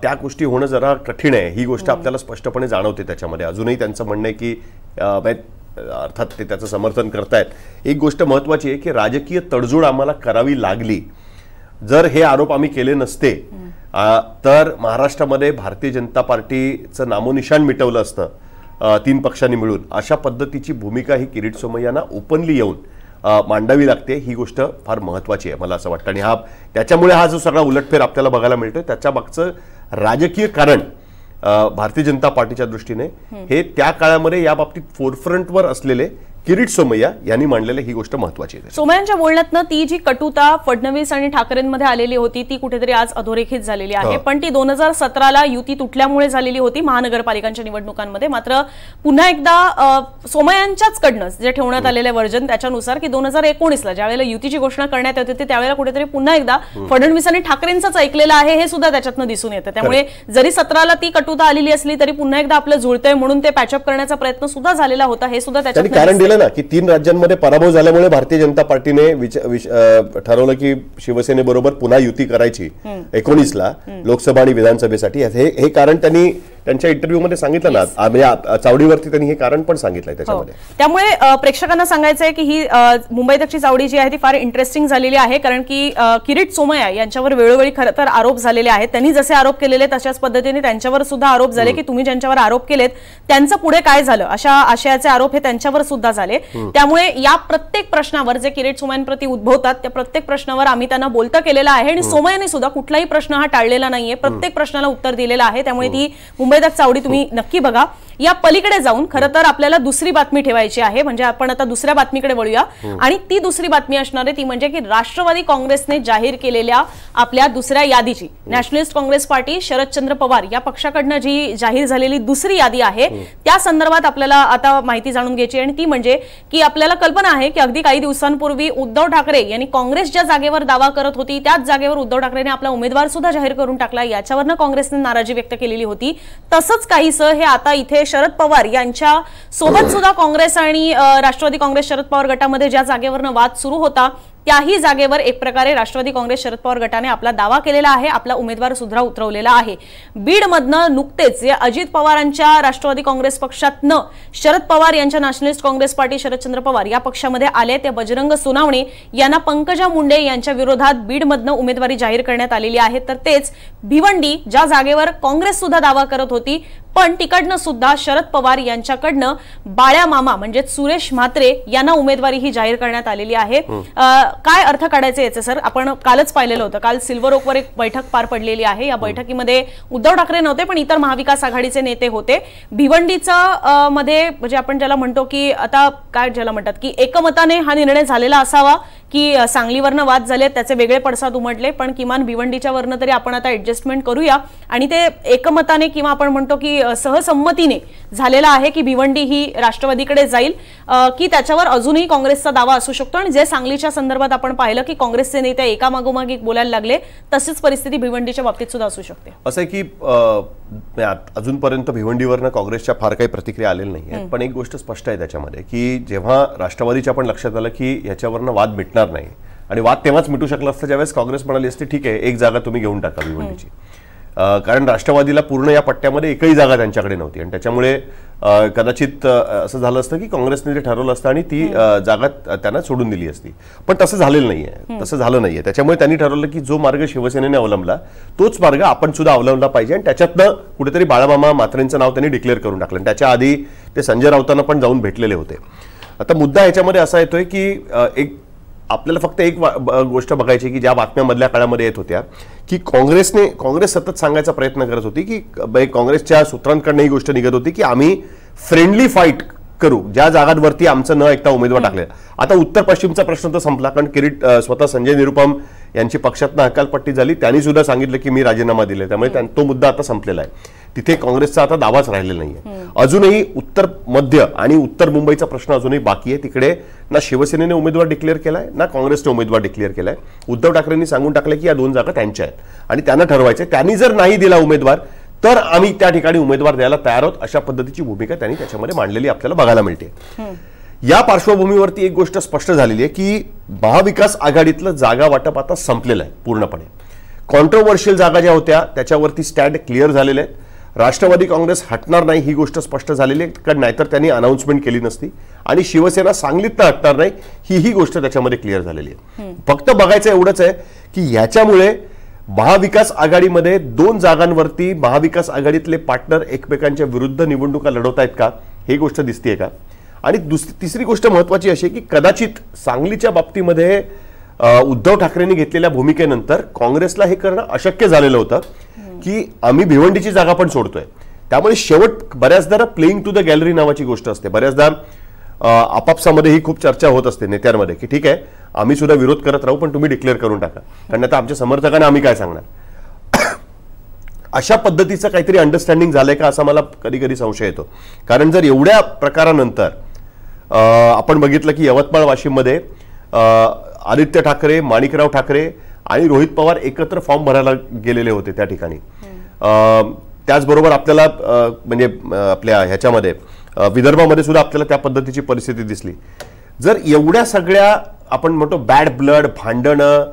त्या गोष्टी होणं जरा कठीण आहे ही गोष्ट आपल्याला स्पष्टपणे जाणवते त्याच्यामध्ये अजूनही त्यांचं म्हणणं आहे की अर्थात ते त्याचं समर्थन करतायत एक गोष्ट महत्वाची आहे की राजकीय तडजोड आम्हाला करावी लागली जर हे आरोप आम्ही केले नसते तर महाराष्ट्रामध्ये भारतीय जनता पार्टीचं नामोनिशान मिटवलं असतं तीन पक्षांनी मिळून अशा पद्धतीची भूमिका ही किरीट सोमय्यांना ओपनली येऊन मांडावी लागते ही गोष्ट फार महत्वाची आहे मला असं वाटतं आणि हा त्याच्यामुळे हा जो सगळा उलटफेर आपल्याला बघायला मिळतोय त्याच्या मागचं राजकीय कारण भारतीय जनता पार्टीच्या दृष्टीने हे त्या काळामध्ये या बाबतीत फोरफ्रंटवर असलेले किरीट सोमय्या यांनी मांडलेली ही गोष्ट महत्वाची आहे सोमय्यांच्या बोलण्यातनं ती जी कटुता फडणवीस आणि ठाकरेंमध्ये आलेली होती ती कुठेतरी आज अधोरेखित झालेली आहे हो. पण ती दोन हजार सतराला युती तुटल्यामुळे झालेली होती महानगरपालिकांच्या निवडणुकांमध्ये मात्र पुन्हा एकदा सोमय्यांच्याच कडनं जे ठेवण्यात आलेले वर्जन त्याच्यानुसार की दोन हजार एकोणीसला ज्यावेळेला युतीची घोषणा करण्यात येत होती त्यावेळेला कुठेतरी पुन्हा एकदा फडणवीस आणि ठाकरेंचंच ऐकलेलं आहे हे सुद्धा त्याच्यातनं दिसून येतं त्यामुळे जरी सतराला ती कटुता आलेली असली तरी पुन्हा एकदा आपलं जुळतंय म्हणून ते पॅचअप करण्याचा प्रयत्न सुद्धा झालेला होता हे सुद्धा त्याच्यात ना की तीन राज्यांमध्ये पराभव झाल्यामुळे भारतीय जनता पार्टीने ठरवलं की शिवसेनेबरोबर पुन्हा युती करायची एकोणीसला लोकसभा आणि विधानसभेसाठी हे कारण त्यांनी त्यांच्या इंटरव्ह्यूमध्ये सांगितलं ना म्हणजे चावडीवरती त्यांनी हे कारण पण सांगितलंय हो. त्याच्यामध्ये त्यामुळे प्रेक्षकांना सांगायचं आहे की ही मुंबईतची चावडी जी आहे ती फार इंटरेस्टिंग झालेली आहे कारण की किरीट सोमया यांच्यावर वेळोवेळी खरं तर आरोप झालेले आहेत त्यांनी जसे आरोप केलेले तशाच पद्धतीने त्यांच्यावर सुद्धा आरोप झाले की तुम्ही ज्यांच्यावर आरोप केलेत त्यांचं पुढे काय झालं अशा आशयाचे आरोप हे त्यांच्यावर सुद्धा झाले त्यामुळे या प्रत्येक प्रश्नावर जे किरीट सोमयांप्रती उद्भवतात त्या प्रत्येक प्रश्नावर आम्ही त्यांना बोलता केलेला आहे आणि सोमयाने सुद्धा कुठलाही प्रश्न हा टाळलेला नाहीये प्रत्येक प्रश्नाला उत्तर दिलेलं आहे त्यामुळे ती मुंबई मुंबई चावडी तुम्ही हो. नक्की बघा या पलीकडे जाऊन खरं तर आपल्याला दुसरी बातमी ठेवायची आहे म्हणजे आपण आता दुसऱ्या बातमीकडे वळूया हो. आणि ती दुसरी बातमी असणार आहे ती म्हणजे की राष्ट्रवादी काँग्रेसने जाहीर केलेल्या आपल्या दुसऱ्या यादीची हो. Nationalist congress party Sharadchandra Pawar या पक्षाकडनं जी जाहीर झालेली दुसरी यादी आहे हो. त्या संदर्भात आपल्याला आता माहिती जाणून घ्यायची आणि ती म्हणजे की आपल्याला कल्पना आहे की अगदी काही दिवसांपूर्वी उद्धव ठाकरे यांनी काँग्रेस ज्या जागेवर दावा करत होती त्याच जागेवर उद्धव ठाकरेने आपला उमेदवार सुद्धा जाहीर करून टाकला याच्यावरनं काँग्रेसने नाराजी व्यक्त केलेली होती तसंच काहीसं हे आता इथे शरद पवार यांच्या सोबत सुद्धा काँग्रेस आणि राष्ट्रवादी काँग्रेस शरद पवार गटामध्ये ज्या जागेवरनं वाद सुरू होता त्याही जागेवर एक प्रकारे राष्ट्रवादी काँग्रेस शरद पवार गटाने आपला दावा केलेला आहे आपला उमेदवार सुद्धा उतरवलेला आहे बीडमधनं नुकतेच या अजित पवारांच्या राष्ट्रवादी काँग्रेस पक्षातनं शरद पवार यांच्या nationalist congress party Sharadchandra Pawar या पक्षामध्ये आले ते बजरंग सोनावणे यांना पंकजा मुंडे यांच्या विरोधात बीडमधनं उमेदवारी जाहीर करण्यात आलेली आहे तर तेच भिवंडी ज्या जागेवर काँग्रेस सुद्धा दावा करत होती पण तिकडनं सुद्धा शरद पवार यांच्याकडनं बाळ्या मामा म्हणजे सुरेश म्हात्रे यांना उमेदवारी ही जाहीर करण्यात आलेली आहे काय अर्थ काढायचे याचे सर आपण कालच पाहिलेलं होतं काल सिल्वर ओकवर एक बैठक पार पडलेली आहे या हो. बैठकीमध्ये उद्धव ठाकरे नव्हते पण इतर महाविकास आघाडीचे नेते होते भिवंडीचं मध्ये म्हणजे आपण ज्याला म्हणतो की आता काय ज्याला म्हणतात की एकमताने हा निर्णय झालेला असावा की सांगलीवरनं वाद झाले त्याचे वेगळे पडसाद उमटले पण किमान भिवंडीच्या वरनं तरी आपण आता ऍडजस्टमेंट करूया आणि ते एकमताने किंवा आपण म्हणतो की सहसंमतीने झालेला आहे की भिवंडी ही राष्ट्रवादीकडे जाईल की त्याच्यावर अजूनही काँग्रेसचा दावा असू शकतो आणि जे सांगलीच्या संदर्भात आपण पाहिलं की काँग्रेसचे नेते एकामागोमाग एक बोलायला लागले तशीच परिस्थिती भिवंडीच्या बाबतीत सुद्धा असू शकते असं की अजूनपर्यंत भिवंडीवरनं काँग्रेसच्या फार काही प्रतिक्रिया आलेली नाही पण एक गोष्ट स्पष्ट आहे त्याच्यामध्ये की जेव्हा राष्ट्रवादीच्या पण लक्षात आलं की ह्याच्यावरनं वाद मिटले टिकणार नाही आणि वाद तेव्हाच मिटू शकला असता ज्यावेळेस काँग्रेस म्हणाली असते ठीक आहे एक जागा तुम्ही घेऊन टाका भिवंडीची कारण राष्ट्रवादीला पूर्ण या पट्ट्यामध्ये एकही जागा त्यांच्याकडे नव्हती आणि त्याच्यामुळे कदाचित असं झालं असतं की काँग्रेसने जे ठरवलं असतं आणि ती जागा त्यांना सोडून दिली असती पण तसं झालेलं नाही आहे तसं झालं नाही आहे त्याच्यामुळे त्यांनी ठरवलं की जो मार्ग शिवसेनेने अवलंबला तोच मार्ग आपण सुद्धा अवलंबला पाहिजे आणि त्याच्यातनं कुठेतरी बाळामामा मात्रेंचं नाव त्यांनी डिक्लेअर करून टाकलं आणि त्याच्या आधी ते संजय राऊतांना पण जाऊन भेटलेले होते आता मुद्दा याच्यामध्ये असा येतोय की एक आपल्याला फक्त एक गोष्ट बघायची की ज्या बातम्यामधल्या काळामध्ये येत होत्या की काँग्रेसने काँग्रेस सतत सांगायचा प्रयत्न करत होती की काँग्रेसच्या सूत्रांकडनं ही गोष्ट निघत होती की आम्ही फ्रेंडली फाईट करू ज्या जागांवरती आमचं न एकता उमेदवार टाकले आता उत्तर पश्चिमचा प्रश्न तर संपला कारण किरीट स्वतः संजय निरुपम यांची पक्षातनं हकालपट्टी झाली त्यांनी सुद्धा सांगितलं की मी राजीनामा दिले त्यामुळे तो मुद्दा आता संपलेला आहे तिथे काँग्रेसचा आता दावाच राहिलेला नाहीये अजूनही उत्तर मध्य आणि उत्तर मुंबईचा प्रश्न अजूनही बाकी आहे तिकडे ना शिवसेनेने उमेदवार डिक्लेअर केला आहे ना काँग्रेसने उमेदवार डिक्लेअर केला आहे उद्धव ठाकरेंनी सांगून टाकलं की या दोन जागा त्यांच्या आहेत आणि त्यांना ठरवायचं आहे त्यांनी जर नाही दिला उमेदवार तर आम्ही त्या ठिकाणी उमेदवार द्यायला तयार आहोत अशा पद्धतीची भूमिका त्यांनी त्याच्यामध्ये मांडलेली आपल्याला बघायला मिळते या पार्श्वभूमीवरती एक गोष्ट स्पष्ट झालेली आहे की महाविकास आघाडीतलं जागा वाटप आता संपलेलं आहे पूर्णपणे कॉन्ट्रोवर्शियल जागा ज्या होत्या त्याच्यावरती स्टँड क्लिअर झालेले आहेत राष्ट्रवादी काँग्रेस हटणार नाही ही गोष्ट स्पष्ट झालेली आहे कारण नाहीतर त्यांनी अनाऊन्समेंट केली नसती आणि शिवसेना सांगलीत ना हटणार नाही ही ही गोष्ट त्याच्यामध्ये क्लिअर झालेली आहे फक्त बघायचं एवढंच आहे की याच्यामुळे महाविकास आघाडीमध्ये दोन जागांवरती महाविकास आघाडीतले पार्टनर एकमेकांच्या विरुद्ध निवडणुका लढवत का ही गोष्ट दिसतीये का आणि दुसरी तिसरी गोष्ट महत्वाची अशी की कदाचित सांगलीच्या बाबतीमध्ये उद्धव ठाकरेंनी घेतलेल्या भूमिकेनंतर काँग्रेसला हे करणं अशक्य झालेलं होतं की आम्ही भिवंडीची जागा पण सोडतोय त्यामुळे शेवट बऱ्याचदा प्लेईंग टू द गॅलरी नावाची गोष्ट असते बऱ्याचदा आपापसामध्ये ही खूप चर्चा होत असते नेत्यांमध्ये की ठीक आहे आम्ही सुद्धा विरोध करत राहू पण तुम्ही डिक्लेअर करून टाका कारण आता आमच्या समर्थकांना आम्ही काय सांगणार अशा पद्धतीचं काहीतरी अंडरस्टँडिंग झालंय का असा मला कधी कधी संशय येतो कारण जर एवढ्या प्रकारानंतर आपण बघितलं की यवतमाळ वाशिममध्ये आदित्य ठाकरे माणिकराव ठाकरे आणि रोहित पवार एकत्र फॉर्म भरायला गेलेले होते त्या ठिकाणी त्याचबरोबर आपल्याला म्हणजे आपल्या ह्याच्यामध्ये विदर्भामध्ये सुद्धा आपल्याला त्या पद्धतीची परिस्थिती दिसली जर एवढ्या सगळ्या आपण म्हणतो बॅड ब्लड भांडणं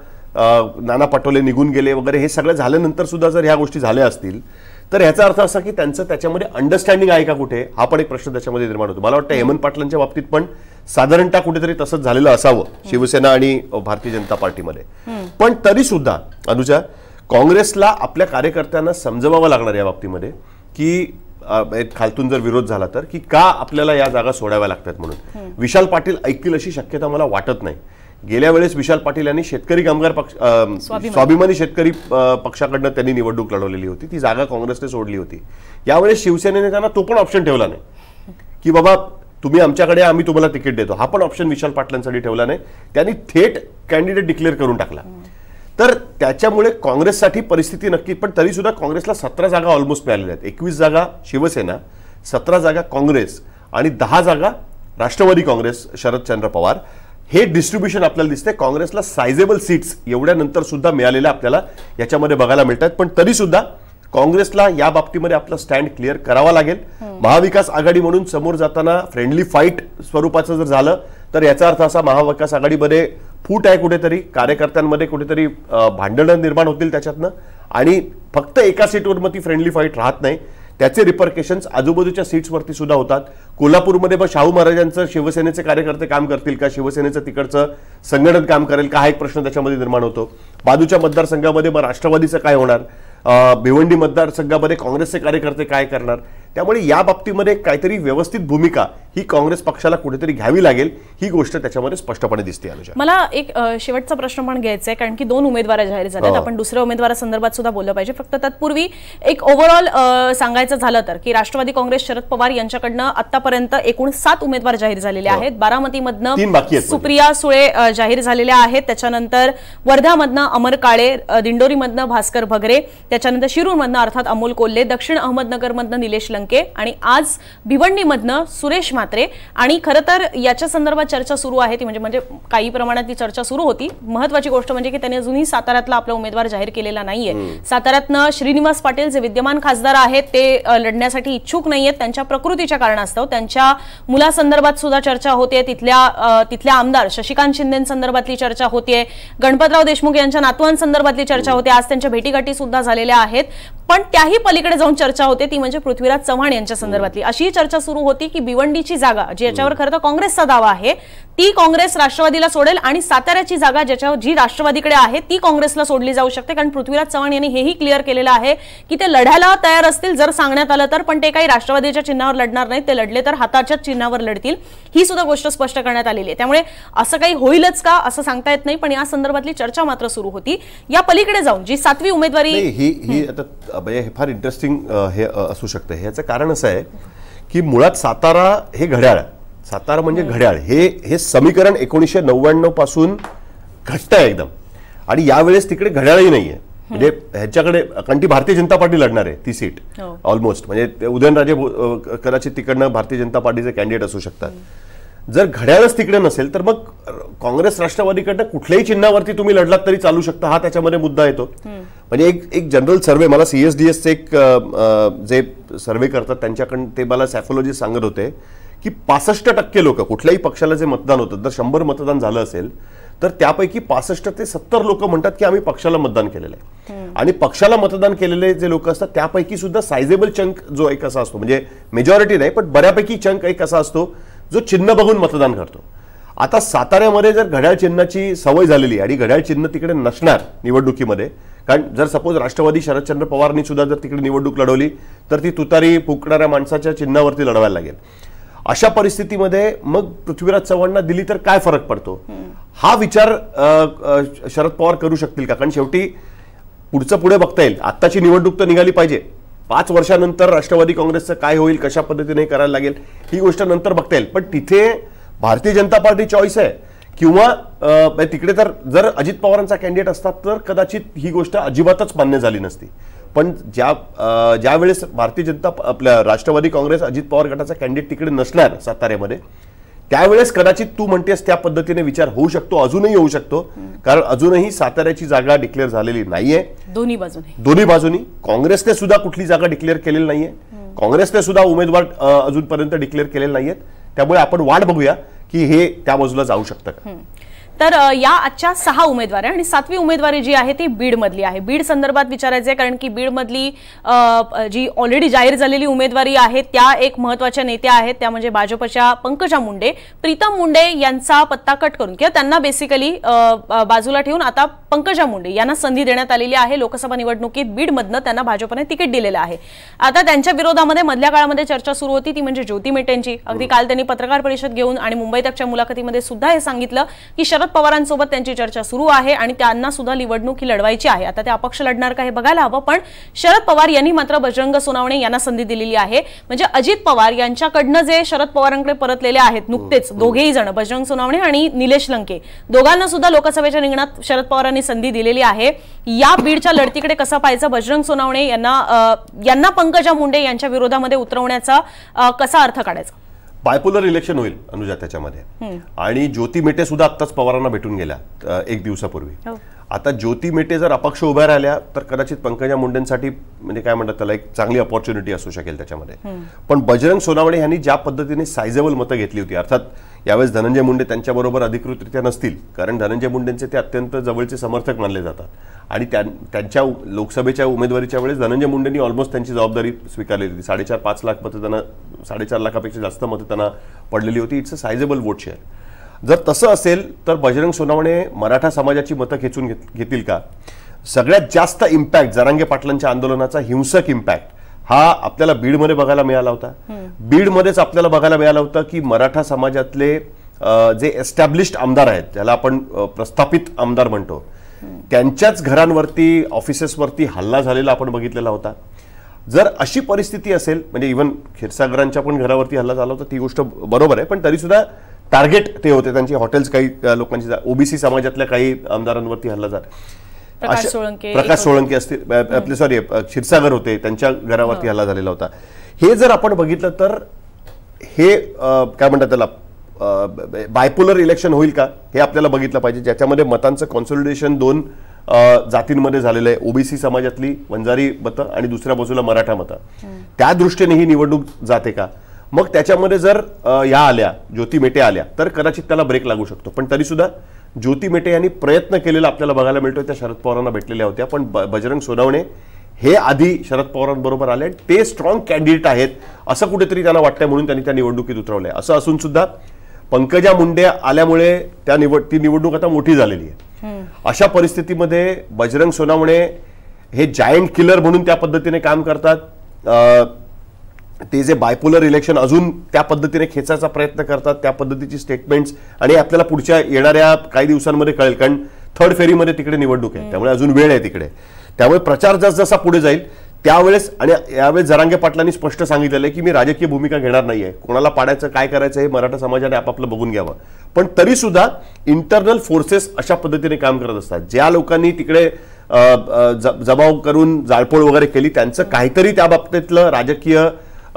नाना पटोले निघून गेले वगैरे हे सगळं झाल्यानंतर सुद्धा जर ह्या गोष्टी झाल्या असतील तर ह्याचा अर्थ असा की त्यांचं त्याच्यामध्ये अंडरस्टँडिंग आहे का कुठे हा पण एक प्रश्न त्याच्यामध्ये निर्माण होतो मला वाटतं हेमंत पाटलांच्या बाबतीत पण साधारणतः कुठेतरी तसंच झालेलं असावं शिवसेना आणि भारतीय जनता पार्टीमध्ये पण तरी सुद्धा अनुजा काँग्रेसला आपल्या कार्यकर्त्यांना समजवावं लागणार या बाबतीमध्ये की खालतून जर विरोध झाला तर की का आपल्याला या जागा सोडाव्या लागतात म्हणून विशाल पाटील ऐकतील अशी शक्यता मला वाटत नाही गेल्या वेळेस विशाल पाटील यांनी शेतकरी कामगार पक्ष स्वाभिमानी शेतकरी पक्षाकडनं त्यांनी निवडणूक लढवलेली होती ती जागा काँग्रेसने सोडली होती यावेळेस शिवसेनेने त्यांना तो पण ऑप्शन ठेवला नाही की बाबा तुम्ही आमच्याकडे आम्ही तुम्हाला तिकीट देतो हा पण ऑप्शन विशाल पाटलांसाठी ठेवला नाही त्यांनी थेट कॅन्डिडेट डिक्लेअर करून टाकला तर त्याच्यामुळे काँग्रेससाठी परिस्थिती नक्की पण तरी सुद्धा काँग्रेसला सतरा जागा ऑलमोस्ट मिळालेल्या आहेत एकवीस जागा शिवसेना सतरा जागा काँग्रेस आणि दहा जागा राष्ट्रवादी काँग्रेस शरदचंद्र पवार हे डिस्ट्रीब्युशन आपल्याला दिसते काँग्रेसला सायझेबल सीट्स एवढ्यानंतर सुद्धा मिळालेल्या आपल्याला याच्यामध्ये बघायला मिळतात पण तरी सुद्धा काँग्रेसला या बाबतीमध्ये आपला स्टँड क्लिअर करावा लागेल महाविकास आघाडी म्हणून समोर जाताना फ्रेंडली फाईट स्वरूपाचं जर झालं तर याचा अर्थ असा महाविकास आघाडीमध्ये फूट आहे कुठेतरी कार्यकर्त्यांमध्ये कुठेतरी भांडणं निर्माण होतील त्याच्यातनं आणि फक्त एका सीटवर मग ती फ्रेंडली फाईट राहत नाही त्याचे रिपर्केशन्स आजूबाजूच्या सीट्सवरती सुद्धा होतात कोल्हापूरमध्ये मग शाहू महाराजांचं शिवसेनेचे कार्यकर्ते काम करतील का शिवसेनेचं तिकडचं संघटन काम करेल का हा एक प्रश्न त्याच्यामध्ये निर्माण होतो बाजूच्या मतदारसंघामध्ये मग राष्ट्रवादीचं काय होणार भिवंडी मतदारसंघामध्ये काँग्रेसचे कार्यकर्ते काय करणार त्यामुळे या बाबतीमध्ये काहीतरी व्यवस्थित भूमिका ही काँग्रेस पक्षाला कुठेतरी घ्यावी लागेल ही गोष्ट त्याच्यामध्ये स्पष्टपणे दिसते मला एक शेवटचा प्रश्न पण घ्यायचा आहे कारण की दोन उमेदवार जाहीर झाले हो. आपण दुसऱ्या उमेदवारासंदर्भात सुद्धा बोललं पाहिजे फक्त तत्पूर्वी एक ओव्हरऑल सांगायचं झालं तर की राष्ट्रवादी काँग्रेस शरद पवार यांच्याकडनं आतापर्यंत एकूण सात उमेदवार जाहीर झालेले हो. आहेत बारामतीमधनं म्हणजे. सुप्रिया सुळे जाहीर झालेल्या आहेत त्याच्यानंतर वर्ध्यामधनं अमर काळे दिंडोरीमधनं भास्कर भगरे त्याच्यानंतर शिरूरमधनं अर्थात अमोल कोल्हे दक्षिण अहमदनगरमधनं निलेश लंके आणि आज भिवंडीमधनं सुरेश म्हात्रे आणि खरं तर याच्या संदर्भात चर्चा सुरू आहे ती म्हणजे म्हणजे काही प्रमाणात ती चर्चा सुरू होती महत्वाची गोष्ट म्हणजे की त्यांनी अजूनही साताऱ्यातला आपला उमेदवार जाहीर केलेला नाहीये साताऱ्यातनं श्रीनिवास पाटील जे विद्यमान खासदार आहेत ते लढण्यासाठी इच्छुक नाहीयेत त्यांच्या प्रकृतीच्या कारणास्तव त्यांच्या मुलासंदर्भात सुद्धा चर्चा होते तिथल्या तिथल्या आमदार शशिकांत शिंदेसंदर्भातली चर्चा होते गणपतराव देशमुख यांच्या नातवांसंदर्भातली चर्चा होते आज त्यांच्या भेटीगाठी सुद्धा झालेल्या आहेत पण त्याही पलीकडे जाऊन चर्चा होते ती म्हणजे पृथ्वीराज चव्हाण यांच्या संदर्भातली अशी चर्चा सुरू होती की भिवंडीची जागा ज्याच्यावर खरं तर काँग्रेसचा दावा आहे ती काँग्रेस राष्ट्रवादीला सोडेल आणि साताऱ्याची जागा ज्याच्यावर जी राष्ट्रवादीकडे आहे ती काँग्रेसला सोडली जाऊ शकते कारण पृथ्वीराज चव्हाण यांनी हेही क्लिअर केलेलं आहे की ते लढायला तयार असतील जर सांगण्यात आलं तर पण ते काही राष्ट्रवादीच्या चिन्हावर लढणार नाही ते लढले तर हाताच्याच चिन्हावर लढतील ही सुद्धा गोष्ट स्पष्ट करण्यात आलेली आहे त्यामुळे असं काही होईलच का असं सांगता येत नाही पण या संदर्भातली चर्चा मात्र सुरू होती या पलीकडे जाऊन जी सातवी उमेदवारी ही ही आता फार इंटरेस्टिंग हे असू शकतं ह्याचं कारण असं आहे की मुळात सातारा हे घड्याळ सातारा म्हणजे हो. घड्याळ हे हे समीकरण एकोणीसशे नव्याण्णव पासून घट्ट आहे एकदम आणि यावेळेस तिकडे घड्याळही नाही आहे हो. म्हणजे ह्याच्याकडे कारण ती भारतीय जनता पार्टी लढणार आहे ती सीट ऑलमोस्ट हो. म्हणजे उदयनराजे कदाचित तिकडनं भारतीय जनता पार्टीचे कॅन्डिडेट असू शकतात जर घड्याळच तिकडे नसेल तर मग काँग्रेस राष्ट्रवादीकडनं कुठल्याही चिन्हावरती तुम्ही लढलात तरी चालू शकता हा त्याच्यामध्ये मुद्दा येतो म्हणजे एक एक जनरल सर्वे मला सीएसडीएसचे एक जे सर्वे करतात त्यांच्याकडून ते मला सॅफोलॉजी सांगत होते की पासष्ट टक्के लोक कुठल्याही पक्षाला जे मतदान होतं जर शंभर मतदान झालं असेल तर त्यापैकी पासष्ट ते सत्तर लोक म्हणतात की आम्ही पक्षाला मतदान केलेलं आहे आणि पक्षाला मतदान केलेले जे लोक असतात त्यापैकी सुद्धा सायझेबल चंक जो एक असा असतो म्हणजे मेजॉरिटी नाही पण बऱ्यापैकी चंक एक असा असतो जो चिन्ह बघून मतदान करतो आता साताऱ्यामध्ये जर घड्याळ चिन्हाची सवय झालेली आणि घड्याळ चिन्ह तिकडे नसणार निवडणुकीमध्ये कारण जर सपोज राष्ट्रवादी शरदचंद्र पवारनी सुद्धा जर तिकडे निवडणूक लढवली तर ती तुतारी फुकणाऱ्या माणसाच्या चिन्हावरती लढवायला लागेल अशा परिस्थितीमध्ये मग पृथ्वीराज चव्हाणना दिली तर काय फरक पडतो हा विचार शरद पवार करू शकतील का कारण शेवटी पुढचं पुढे बघता येईल आत्ताची निवडणूक तर निघाली पाहिजे पाच वर्षानंतर राष्ट्रवादी काँग्रेसचं काय होईल कशा पद्धतीने करायला लागेल ही गोष्ट नंतर बघता येईल पण तिथे भारतीय जनता पार्टी चॉईस आहे किंवा म्हणजे तिकडे तर जर अजित पवारांचा कॅन्डिडेट असतात तर कदाचित ही गोष्ट अजिबातच मान्य झाली नसती पण ज्या ज्यावेळेस भारतीय जनता आपल्या राष्ट्रवादी काँग्रेस अजित पवार गटाचा कॅन्डिडेट तिकडे नसणार साताऱ्यामध्ये त्यावेळेस कदाचित तू म्हणतेस त्या पद्धतीने विचार होऊ शकतो अजूनही होऊ शकतो कारण अजूनही साताऱ्याची जागा डिक्लेअर झालेली नाहीये दोन्ही बाजूनी दोन्ही बाजूनी काँग्रेसने सुद्धा कुठली जागा डिक्लेअर केलेली नाहीये काँग्रेसने सुद्धा उमेदवार अजूनपर्यंत डिक्लेअर केलेले नाहीयेत त्यामुळे आपण वाट बघूया की हे त्या बाजूला जाऊ शकतं का तर या आजच्या सहा उमेदवार आणि सातवी उमेदवारी जी आहे ती बीडमधली आहे बीड संदर्भात विचारायचं आहे कारण की बीडमधली जी ऑलरेडी जाहीर झालेली उमेदवारी आहे त्या एक महत्वाच्या नेत्या आहेत त्या म्हणजे भाजपच्या पंकजा मुंडे प्रीतम मुंडे यांचा पत्ता कट करून किंवा त्यांना बेसिकली बाजूला ठेवून आता पंकजा मुंडे यांना संधी देण्यात आलेली आहे लोकसभा निवडणुकीत बीडमधनं त्यांना भाजपने तिकीट दिलेलं आहे आता त्यांच्या विरोधामध्ये मधल्या काळामध्ये चर्चा सुरू होती ती म्हणजे ज्योती मेटेंची अगदी काल त्यांनी पत्रकार परिषद घेऊन आणि मुंबई तकच्या मुलाखतीमध्ये सुद्धा हे सांगितलं की शरद पवारांसोबत त्यांची चर्चा सुरू आहे आणि त्यांना सुद्धा निवडणूक ही लढवायची आहे आता ते अपक्ष लढणार का हे बघायला हवं पण शरद पवार यांनी मात्र बजरंग सोनावणे यांना संधी दिलेली आहे म्हणजे अजित पवार यांच्याकडनं जे शरद पवारांकडे परतलेले आहेत नुकतेच हो, हो. दोघेही जण बजरंग सोनावणे आणि निलेश लंके दोघांना सुद्धा लोकसभेच्या निघणात शरद पवारांनी संधी दिलेली आहे या बीडच्या लढतीकडे कसं पाहायचं बजरंग सोनावणे यांना यांना पंकजा मुंडे यांच्या विरोधामध्ये उतरवण्याचा कसा अर्थ काढायचा बायपोलर इलेक्शन होईल अनुजा त्याच्यामध्ये आणि ज्योती मेटे सुद्धा आत्ताच पवारांना भेटून गेल्या एक दिवसापूर्वी हो. आता ज्योती मेटे जर अपक्ष उभ्या राहिल्या तर कदाचित पंकजा मुंडेंसाठी म्हणजे काय म्हणतात त्याला एक चांगली ऑपॉर्च्युनिटी असू शकेल त्याच्यामध्ये पण बजरंग सोनावणे यांनी ज्या पद्धतीने सायझेबल मतं घेतली होती अर्थात यावेळेस धनंजय मुंडे त्यांच्याबरोबर अधिकृतरित्या नसतील कारण धनंजय मुंडेंचे ते अत्यंत जवळचे समर्थक मानले जातात आणि त्यांच्या लोकसभेच्या उमेदवारीच्या वेळेस धनंजय मुंडेंनी ऑलमोस्ट त्यांची जबाबदारी स्वीकारलेली होती साडेचार पाच लाख मतं त्यांना साडेचार लाखापेक्षा जास्त मतं त्यांना पडलेली होती it's a sizeable vote share जर तसं असेल तर बजरंग सोनावणे मराठा समाजाची मतं खेचून घेत घेतील का सगळ्यात जास्त इम्पॅक्ट जरांगे पाटलांच्या आंदोलनाचा हिंसक इम्पॅक्ट हा आपल्याला बीडमध्ये बघायला मिळाला होता बीडमध्येच आपल्याला बघायला मिळाला होतं की मराठा समाजातले जे एस्टॅब्लिश्ड आमदार आहेत ज्याला आपण प्रस्थापित आमदार म्हणतो त्यांच्याच घरांवरती ऑफिसेसवरती हल्ला झालेला आपण बघितलेला होता जर अशी परिस्थिती असेल म्हणजे इव्हन क्षीरसागरांच्या पण घरावरती हल्ला झाला होता ती गोष्ट बरोबर आहे पण तरी सुद्धा टार्गेट ते होते त्यांची हॉटेल्स काही लोकांची ओबीसी समाजातल्या काही आमदारांवरती हल्ला जात प्रकाश सोळंकी असतील आपले सॉरी क्षीरसागर होते त्यांच्या घरावरती हल्ला झालेला होता हे जर आपण बघितलं तर हे काय म्हणतात त्याला बायपोलर इलेक्शन होईल का हे आपल्याला बघितलं पाहिजे ज्याच्यामध्ये मतांचं कॉन्सोलिडेशन दोन जातींमध्ये झालेलं आहे ओबीसी समाजातली वंजारी मतं आणि दुसऱ्या बाजूला मराठा मतं त्या दृष्टीने ही निवडणूक जाते का मग त्याच्यामध्ये जर या आल्या ज्योती मेटे आल्या तर कदाचित त्याला ब्रेक लागू शकतो पण तरीसुद्धा ज्योती मेटे यांनी प्रयत्न केलेला आपल्याला बघायला मिळतो त्या शरद पवारांना भेटलेल्या होत्या पण बजरंग सोनावणे हे आधी शरद पवारांबरोबर आले ते स्ट्रॉंग कॅन्डिडेट आहेत असं कुठेतरी त्यांना वाटतंय म्हणून त्यांनी त्या निवडणुकीत उतरवलं असं असून सुद्धा पंकजा मुंडे आल्यामुळे त्या निवड ती निवडणूक आता मोठी झालेली आहे अशा परिस्थितीमध्ये बजरंग सोनावणे हे जायंट किलर म्हणून त्या पद्धतीने काम करतात ते जे बायपोलर इलेक्शन अजून त्या पद्धतीने खेचायचा प्रयत्न करतात त्या पद्धतीची स्टेटमेंट्स आणि आपल्याला पुढच्या येणाऱ्या काही दिवसांमध्ये कळेल कारण थर्ड फेरीमध्ये तिकडे निवडणूक आहे त्यामुळे अजून वेळ आहे तिकडे त्यामुळे प्रचार जसजसा पुढे जाईल त्यावेळेस आणि यावेळेस जरांगे पाटलांनी स्पष्ट सांगितलेलं आहे की मी राजकीय भूमिका घेणार नाही आहे कोणाला पाडायचं काय करायचं हे मराठा समाजाने आपापलं बघून घ्यावं पण तरीसुद्धा इंटरनल फोर्सेस अशा पद्धतीने काम करत असतात ज्या लोकांनी तिकडे जबाव करून जाळपोळ वगैरे केली त्यांचं काहीतरी त्या बाबतीतलं राजकीय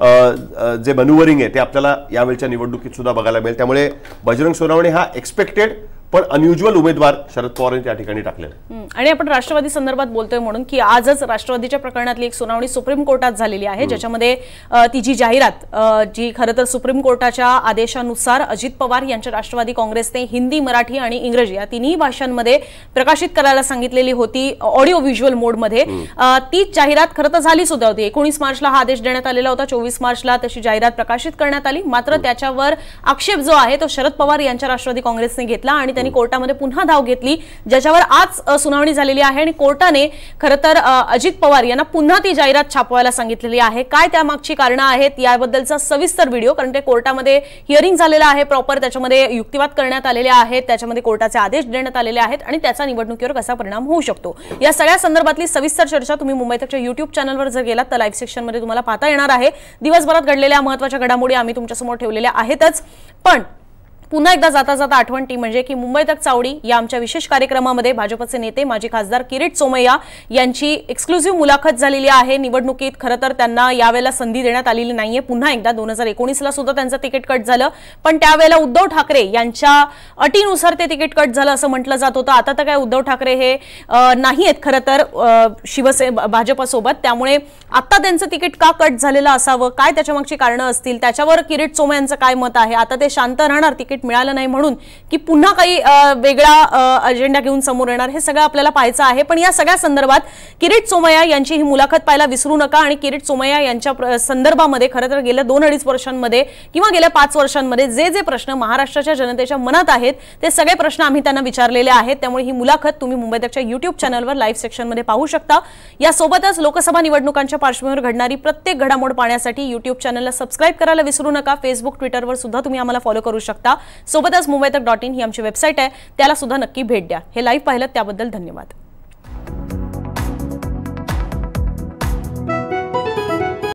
जे मनुवरिंग आहे ते आपल्याला यावेळच्या निवडणुकीत सुद्धा बघायला मिळेल त्यामुळे बजरंग सोनावणे हा एक्सपेक्टेड पण अनयुज्युअल उमेदवार शरद यांनी त्या ठिकाणी टाकले आणि आपण राष्ट्रवादी संदर्भात बोलतोय म्हणून की आजच राष्ट्रवादीच्या प्रकरणातली एक सुनावणी सुप्रीम कोर्टात झालेली आहे ज्याच्यामध्ये ती जी जाहिरात जी खरं तर सुप्रीम कोर्टाच्या आदेशानुसार अजित पवार यांच्या राष्ट्रवादी काँग्रेसने हिंदी मराठी आणि इंग्रजी या तिन्ही भाषांमध्ये प्रकाशित करायला सांगितलेली होती ऑडिओ व्हिज्युअल मोडमध्ये ती जाहिरात खरं तर झाली सुद्धा होती एकोणीस मार्चला हा आदेश देण्यात आलेला होता चोवीस मार्चला तशी जाहिरात प्रकाशित करण्यात आली मात्र त्याच्यावर आक्षेप जो आहे तो शरद पवार यांच्या राष्ट्रवादी काँग्रेसने घेतला आणि यांनी कोर्टामध्ये पुन्हा धाव घेतली ज्याच्यावर आज सुनावणी झालेली आहे आणि कोर्टाने खरं तर अजित पवार यांना पुन्हा ती जाहिरात छापवायला सांगितलेली आहे काय त्यामागची कारणं आहेत याबद्दलचा सविस्तर व्हिडिओ कारण ते कोर्टामध्ये हिअरिंग झालेला आहे प्रॉपर त्याच्यामध्ये युक्तिवाद करण्यात आलेले आहेत त्याच्यामध्ये कोर्टाचे आदेश देण्यात आलेले आहेत आणि त्याचा निवडणुकीवर कसा परिणाम होऊ शकतो या सगळ्या संदर्भातली सविस्तर चर्चा तुम्ही मुंबईतच्या युट्यूब चॅनलवर जर गेलात तर लाईव्ह सेक्शनमध्ये तुम्हाला पाहता येणार आहे दिवसभरात घडलेल्या महत्वाच्या घडामोडी आम्ही तुमच्यासमोर ठेवलेल्या आहेतच पण पुन्हा एकदा जाता जाता आठवण ती म्हणजे की मुंबई तक चावडी या आमच्या विशेष कार्यक्रमामध्ये भाजपचे नेते माजी खासदार किरीट सोमय्या यांची एक्सक्लुझिव्ह मुलाखत झालेली आहे निवडणुकीत खरं तर त्यांना यावेळेला संधी देण्यात आलेली नाहीये पुन्हा एकदा दोन हजार एकोणीसला सुद्धा त्यांचं तिकीट कट झालं पण त्यावेळेला उद्धव ठाकरे यांच्या अटीनुसार ते तिकीट कट झालं असं म्हटलं जात होतं आता तर काय उद्धव ठाकरे हे नाही आहेत खरं तर शिवसे भाजपसोबत त्यामुळे आता त्यांचं तिकीट का कट झालेलं असावं काय त्याच्यामागची कारणं असतील त्याच्यावर किरीट सोमय्यांचं काय मत आहे आता ते शांत राहणार तिकीट तिकीट मिळालं नाही म्हणून की पुन्हा काही वेगळा अजेंडा घेऊन समोर येणार हे सगळं आपल्याला पाहायचं आहे पण या सगळ्या संदर्भात किरीट सोमय्या यांची ही मुलाखत पाहायला विसरू नका आणि किरीट सोमय्या यांच्या संदर्भामध्ये खरं तर गेल्या दोन अडीच वर्षांमध्ये किंवा गेल्या पाच वर्षांमध्ये जे जे प्रश्न महाराष्ट्राच्या जनतेच्या मनात आहेत ते सगळे प्रश्न आम्ही त्यांना विचारलेले आहेत त्यामुळे ही मुलाखत तुम्ही त्याच्या युट्यूब चॅनलवर लाईव्ह सेक्शनमध्ये पाहू शकता यासोबतच लोकसभा निवडणुकांच्या पार्श्वभूमीवर घडणारी प्रत्येक घडामोड पाहण्यासाठी युट्यूब चॅनलला सबस्क्राईब करायला विसरू नका फेसबुक ट्विटरवर सुद्धा तुम्ही आम्हाला फॉलो करू शकता सोबतच मुंबई डॉट इन ही आमची वेबसाईट आहे त्याला सुद्धा नक्की भेट द्या हे लाईव्ह पाहिलं त्याबद्दल धन्यवाद